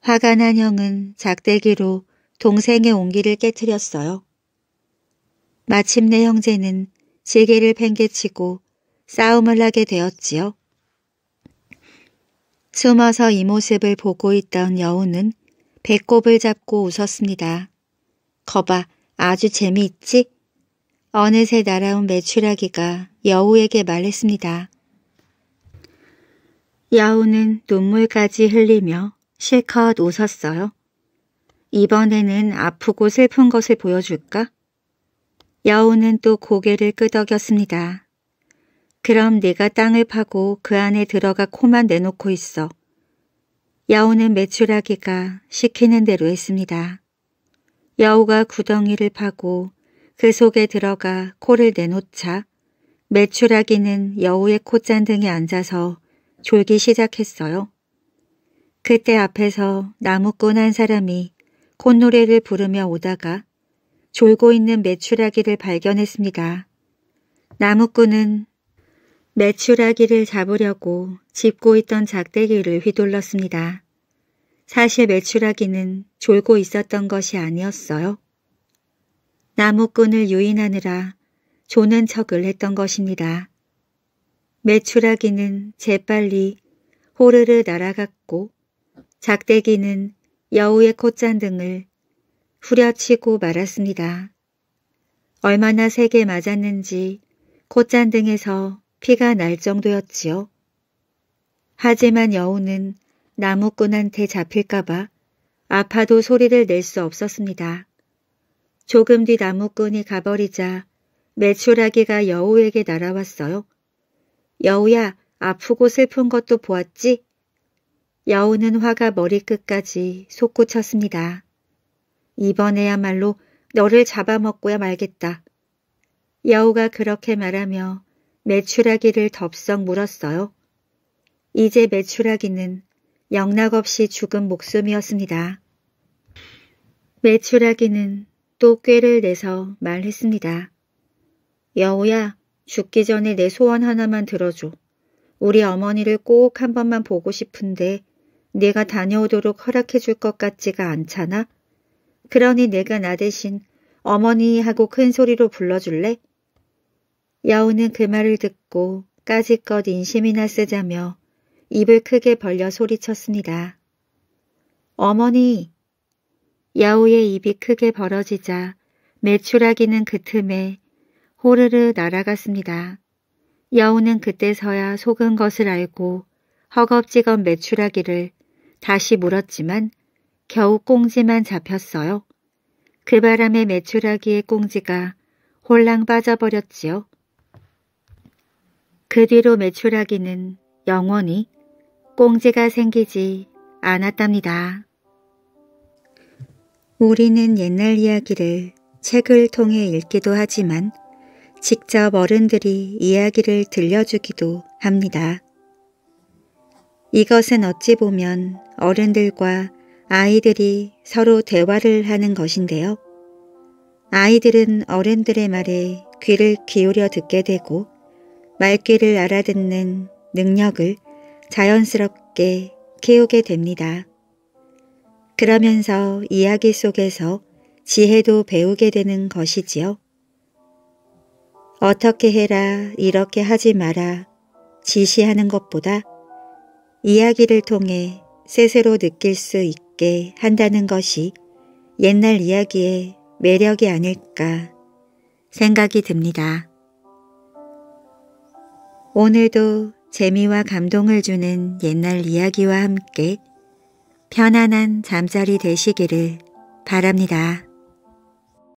화가 난 형은 작대기로 동생의 온기를 깨뜨렸어요. 마침내 형제는 제게를 팽개치고 싸움을 하게 되었지요. 숨어서 이 모습을 보고 있던 여우는 배꼽을 잡고 웃었습니다. 거봐, 아주 재미있지? 어느새 날아온 매출하기가 여우에게 말했습니다. 여우는 눈물까지 흘리며 실컷 웃었어요. 이번에는 아프고 슬픈 것을 보여줄까? 여우는 또 고개를 끄덕였습니다. 그럼 네가 땅을 파고 그 안에 들어가 코만 내놓고 있어. 여우는 매출하기가 시키는 대로 했습니다. 여우가 구덩이를 파고 그 속에 들어가 코를 내놓자 매출하기는 여우의 콧잔 등에 앉아서 졸기 시작했어요. 그때 앞에서 나무꾼 한 사람이 콧노래를 부르며 오다가 졸고 있는 메추라기를 발견했습니다. 나무꾼은 메추라기를 잡으려고 짚고 있던 작대기를 휘둘렀습니다. 사실 메추라기는 졸고 있었던 것이 아니었어요. 나무꾼을 유인하느라 조는 척을 했던 것입니다. 메추라기는 재빨리 호르르 날아갔고 작대기는 여우의 콧잔 등을 후려치고 말았습니다. 얼마나 세게 맞았는지 콧잔 등에서 피가 날 정도였지요. 하지만 여우는 나무꾼한테 잡힐까봐 아파도 소리를 낼 수 없었습니다. 조금 뒤 나무꾼이 가버리자 메추라기가 여우에게 날아왔어요. 여우야, 아프고 슬픈 것도 보았지? 여우는 화가 머리끝까지 솟구쳤습니다. 이번에야말로 너를 잡아먹고야 말겠다. 여우가 그렇게 말하며 매출하기를 덥석 물었어요. 이제 매출하기는 영락없이 죽은 목숨이었습니다. 매출하기는또 꾀를 내서 말했습니다. 여우야, 죽기 전에 내 소원 하나만 들어줘. 우리 어머니를 꼭 한 번만 보고 싶은데 내가 다녀오도록 허락해 줄 것 같지가 않잖아. 그러니 내가 나 대신 어머니 하고 큰 소리로 불러줄래? 여우는 그 말을 듣고 까짓것 인심이나 쓰자며 입을 크게 벌려 소리쳤습니다. 어머니! 야우의 입이 크게 벌어지자 매출하기는 그 틈에 호르르 날아갔습니다. 여우는 그때서야 속은 것을 알고 허겁지겁 매출하기를 다시 물었지만 겨우 꽁지만 잡혔어요. 그 바람에 매출하기의 꽁지가 홀랑 빠져버렸지요. 그 뒤로 매출하기는 영원히 꽁지가 생기지 않았답니다. 우리는 옛날 이야기를 책을 통해 읽기도 하지만 직접 어른들이 이야기를 들려주기도 합니다. 이것은 어찌 보면 어른들과 아이들이 서로 대화를 하는 것인데요. 아이들은 어른들의 말에 귀를 기울여 듣게 되고 말귀를 알아듣는 능력을 자연스럽게 키우게 됩니다. 그러면서 이야기 속에서 지혜도 배우게 되는 것이지요. 어떻게 해라, 이렇게 하지 마라 지시하는 것보다 이야기를 통해 세세로 느낄 수 있게 한다는 것이 옛날 이야기의 매력이 아닐까 생각이 듭니다. 오늘도 재미와 감동을 주는 옛날 이야기와 함께 편안한 잠자리 되시기를 바랍니다.